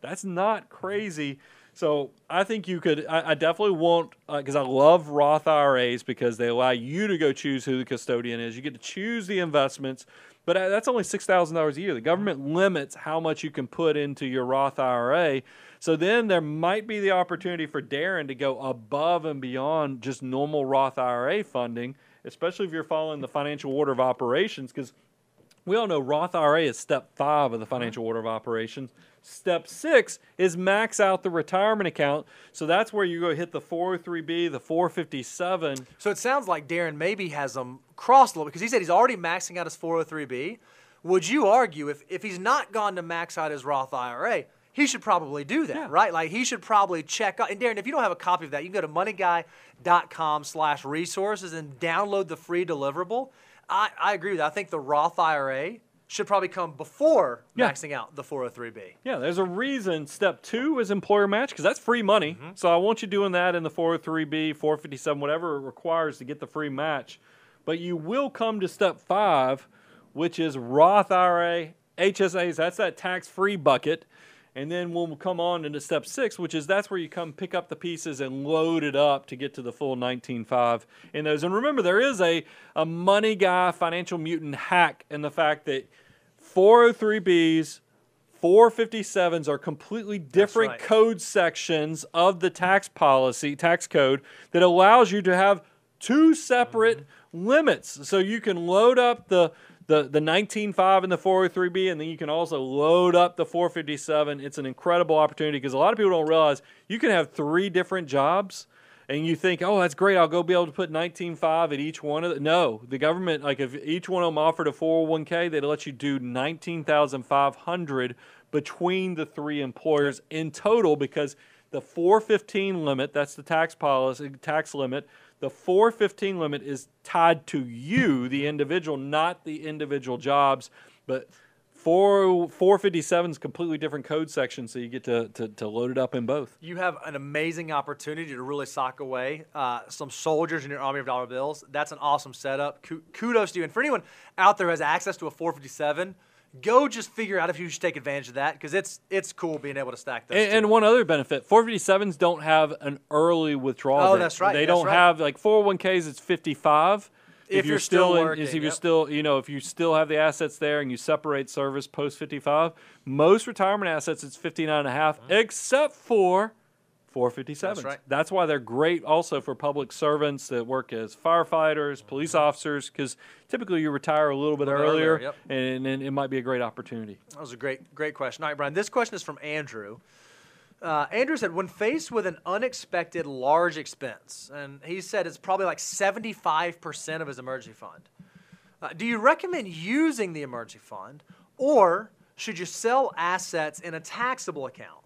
that's not crazy. So I think you could. I, I definitely want because uh, I love Roth IRAs because they allow you to go choose who the custodian is. You get to choose the investments, but uh, that's only six thousand dollars a year. The government limits how much you can put into your Roth IRA. So then there might be the opportunity for Darren to go above and beyond just normal Roth IRA funding, especially if you're following the financial order of operations, because we all know Roth IRA is step five of the financial order of operations. Step six is max out the retirement account. So that's where you go hit the 403B, the 457. So it sounds like Darren maybe has them crossed a little because he said he's already maxing out his 403B. Would you argue if, if he's not gone to max out his Roth IRA, he should probably do that, yeah. right? Like he should probably check out. And Darren, if you don't have a copy of that, you can go to moneyguy.com slash resources and download the free deliverable. I, I agree with that. I think the Roth IRA should probably come before yeah. maxing out the 403b. Yeah, there's a reason step two is employer match because that's free money. Mm-hmm. So I want you doing that in the 403b, 457, whatever it requires to get the free match. But you will come to step five, which is Roth IRA, HSAs. That's that tax free bucket. And then we'll come on into step six, which is that's where you come pick up the pieces and load it up to get to the full 19.5 in those. And remember, there is a, a money guy, financial mutant hack in the fact that 403Bs, 457s are completely different right. code sections of the tax policy, tax code, that allows you to have two separate mm-hmm. limits. So you can load up the the the 19.5 and the 403B, and then you can also load up the 457. It's an incredible opportunity because a lot of people don't realize you can have three different jobs and you think, oh, that's great. I'll go be able to put 19.5 at each one of the. No, the government, like if each one of them offered a 401k, they'd let you do 19,500 between the three employers in total because the 415 limit, that's the tax policy, tax limit, the 415 limit is tied to you, the individual, not the individual jobs. But 4, 457 is completely different code section, so you get to, to, to, load it up in both. You have an amazing opportunity to really sock away uh, some soldiers in your army of dollar bills. That's an awesome setup. Kudos to you. And for anyone out there who has access to a 457, Go just figure out if you should take advantage of that because it's it's cool being able to stack those. And, and, one other benefit: 457s don't have an early withdrawal. Oh, rate. that's right. They that's don't right. have like 401ks. It's 55. If, if you're, you're still, still working, in, if yep. you're still, you know, if you still have the assets there and you separate service post 55, most retirement assets it's 59 and a half, mm-hmm. except for Four fifty-seven. That's, right. That's why they're great also for public servants that work as firefighters, mm-hmm. police officers, because typically you retire a little bit, a little earlier, earlier yep. and, and, it might be a great opportunity. That was a great, great question. All right, Brian, this question is from Andrew. Uh, Andrew said, when faced with an unexpected large expense, and he said it's probably like 75% of his emergency fund, uh, do you recommend using the emergency fund or should you sell assets in a taxable account?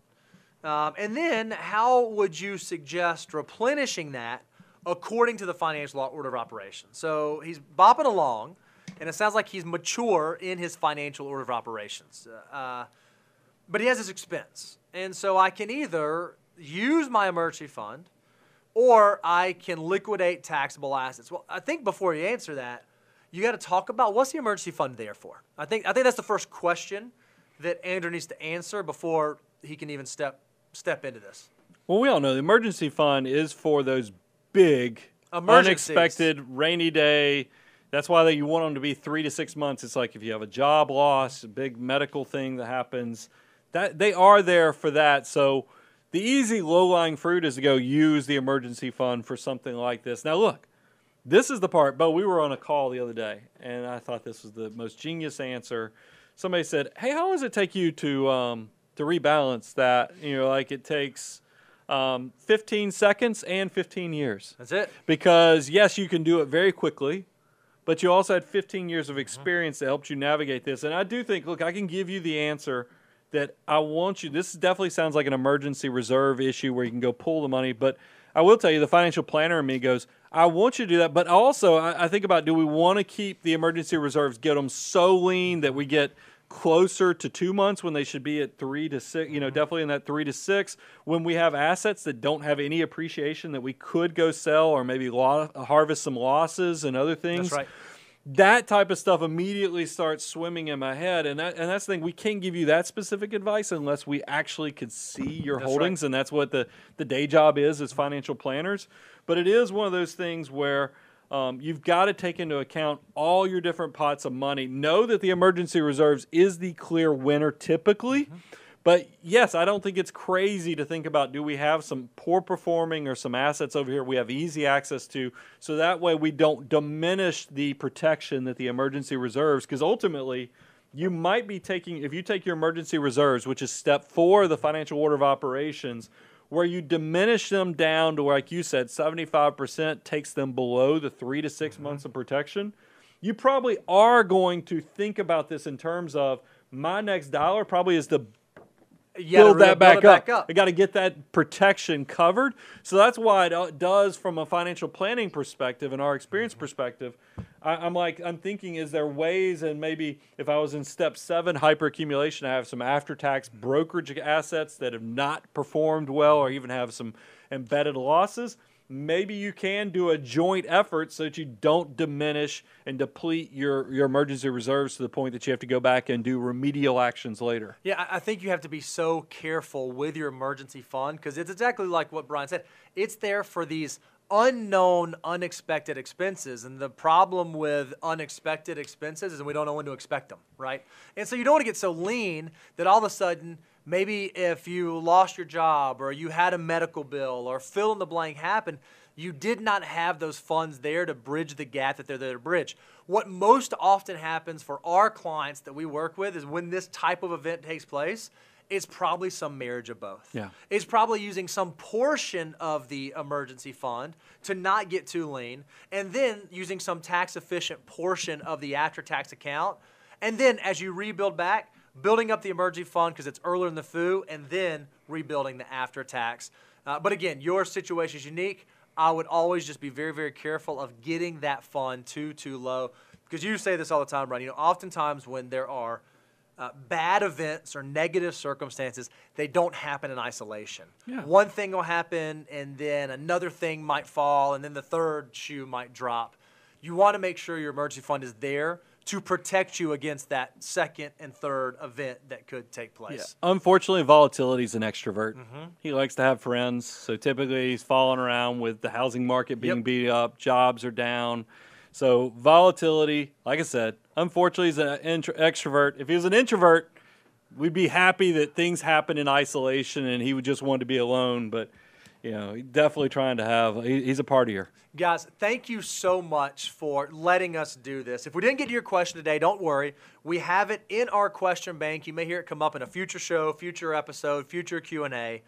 Um, and then how would you suggest replenishing that according to the financial order of operations? So he's bopping along, and it sounds like he's mature in his financial order of operations. Uh, uh, but he has his expense. And so I can either use my emergency fund or I can liquidate taxable assets. Well, I think before you answer that, you got to talk about what's the emergency fund there for? I think, I think that's the first question that Andrew needs to answer before he can even step step into this. Well, we all know the emergency fund is for those big, unexpected rainy day. That's why you want them to be three to six months. It's like if you have a job loss, a big medical thing that happens, that they are there for that. So the easy low lying fruit is to go use the emergency fund for something like this. Now look, this is the part. But we were on a call the other day, and I thought this was the most genius answer. Somebody said, "Hey, how long does it take you to?" Um, to rebalance that. You know, like it takes um, 15 seconds and 15 years. That's it. Because yes, you can do it very quickly, but you also had 15 years of mm-hmm. experience that helped you navigate this. And I do think, look, I can give you the answer that I want you. This definitely sounds like an emergency reserve issue where you can go pull the money, but I will tell you, the financial planner in me goes, I want you to do that, but also I, I think about do we want to keep the emergency reserves, get them so lean that we get closer to two months when they should be at three to six, you know, mm-hmm. definitely in that three to six. When we have assets that don't have any appreciation that we could go sell or maybe lo- harvest some losses and other things. Right. That type of stuff immediately starts swimming in my head, and that, and that's the thing. We can't give you that specific advice unless we actually could see your that's holdings, right. and that's what the the day job is as financial planners. But it is one of those things where um, you've got to take into account all your different pots of money. Know that the emergency reserves is the clear winner typically. Mm-hmm. But yes, I don't think it's crazy to think about do we have some poor performing or some assets over here we have easy access to so that way we don't diminish the protection that the emergency reserves because ultimately you might be taking if you take your emergency reserves, which is step 4 of the financial order of operations, where you diminish them down to, like you said, 75% takes them below the three to 6 mm-hmm. months of protection, you probably are going to think about this in terms of my next dollar probably is the build that back, build back, up. up. got to get that protection covered. So that's why it uh, does, from a financial planning perspective and our experience mm-hmm. perspective, I, am like, I'm thinking, is there ways, and maybe if I was in step seven, hyperaccumulation, I have some after tax brokerage assets that have not performed well or even have some embedded losses maybe you can do a joint effort so that you don't diminish and deplete your, your emergency reserves to the point that you have to go back and do remedial actions later. Yeah, I think you have to be so careful with your emergency fund because it's exactly like what Brian said. It's there for these unknown, unexpected expenses. And the problem with unexpected expenses is we don't know when to expect them, right? And so you don't want to get so lean that all of a sudden – Maybe if you lost your job or you had a medical bill or fill in the blank happened, you did not have those funds there to bridge the gap that they're there to bridge. What most often happens for our clients that we work with is when this type of event takes place, it's probably some marriage of both. Yeah. It's probably using some portion of the emergency fund to not get too lean, and then using some tax efficient portion of the after tax account. And then as you rebuild back, building up the emerging fund because it's earlier in the foo, and then rebuilding the after tax. Uh, but again, your situation is unique. I would always just be very, very careful of getting that fund too, too low because you say this all the time, Brian. You know, oftentimes when there are uh, bad events or negative circumstances, they don't happen in isolation. Yeah. One thing will happen, and then another thing might fall, and then the third shoe might drop. You want to make sure your emergency fund is there to protect you against that second and third event that could take place. Yeah. Unfortunately, volatility is an extrovert. Mm-hmm. He likes to have friends. So typically, he's falling around with the housing market being yep. beat up, jobs are down. So, volatility, like I said, unfortunately, he's an intro- extrovert. If he was an introvert, we'd be happy that things happen in isolation and he would just want to be alone. But you know, definitely trying to have. He's a partier. Guys, thank you so much for letting us do this. If we didn't get to your question today, don't worry. We have it in our question bank. You may hear it come up in a future show, future episode, future Q and A.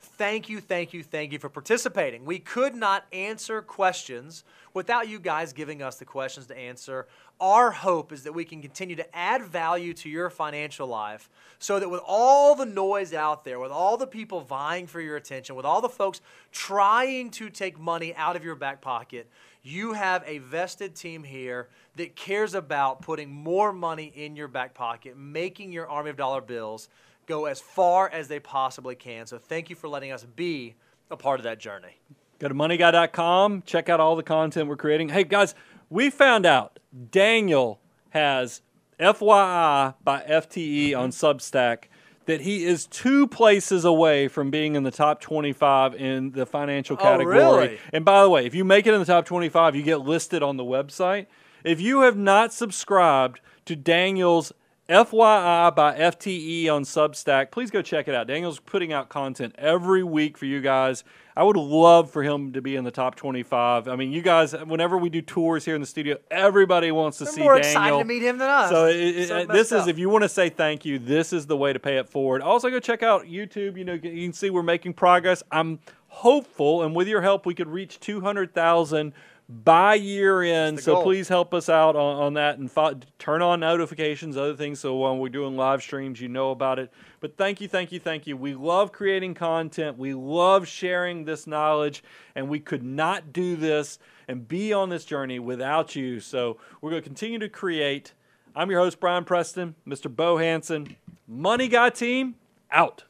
Thank you, thank you, thank you for participating. We could not answer questions without you guys giving us the questions to answer. Our hope is that we can continue to add value to your financial life so that with all the noise out there, with all the people vying for your attention, with all the folks trying to take money out of your back pocket, you have a vested team here that cares about putting more money in your back pocket, making your army of dollar bills go as far as they possibly can. So thank you for letting us be a part of that journey. Go to moneyguy.com, check out all the content we're creating. Hey, guys, we found out Daniel has FYI by FTE on Substack that he is two places away from being in the top 25 in the financial oh, category. Oh, really? And by the way, if you make it in the top 25, you get listed on the website. If you have not subscribed to Daniel's FYI by FTE on Substack. Please go check it out. Daniel's putting out content every week for you guys. I would love for him to be in the top 25. I mean, you guys, whenever we do tours here in the studio, everybody wants to They're see more Daniel. excited to meet him than us. So, it, it, so this is, if you want to say thank you, this is the way to pay it forward. Also, go check out YouTube. You know, you can see we're making progress. I'm hopeful, and with your help, we could reach 200,000 by year end. So goal. please help us out on, on that and fo- turn on notifications, other things. So when we're doing live streams, you know about it. But thank you, thank you, thank you. We love creating content, we love sharing this knowledge, and we could not do this and be on this journey without you. So we're going to continue to create. I'm your host, Brian Preston, Mr. Bo Hansen. Money Guy Team out.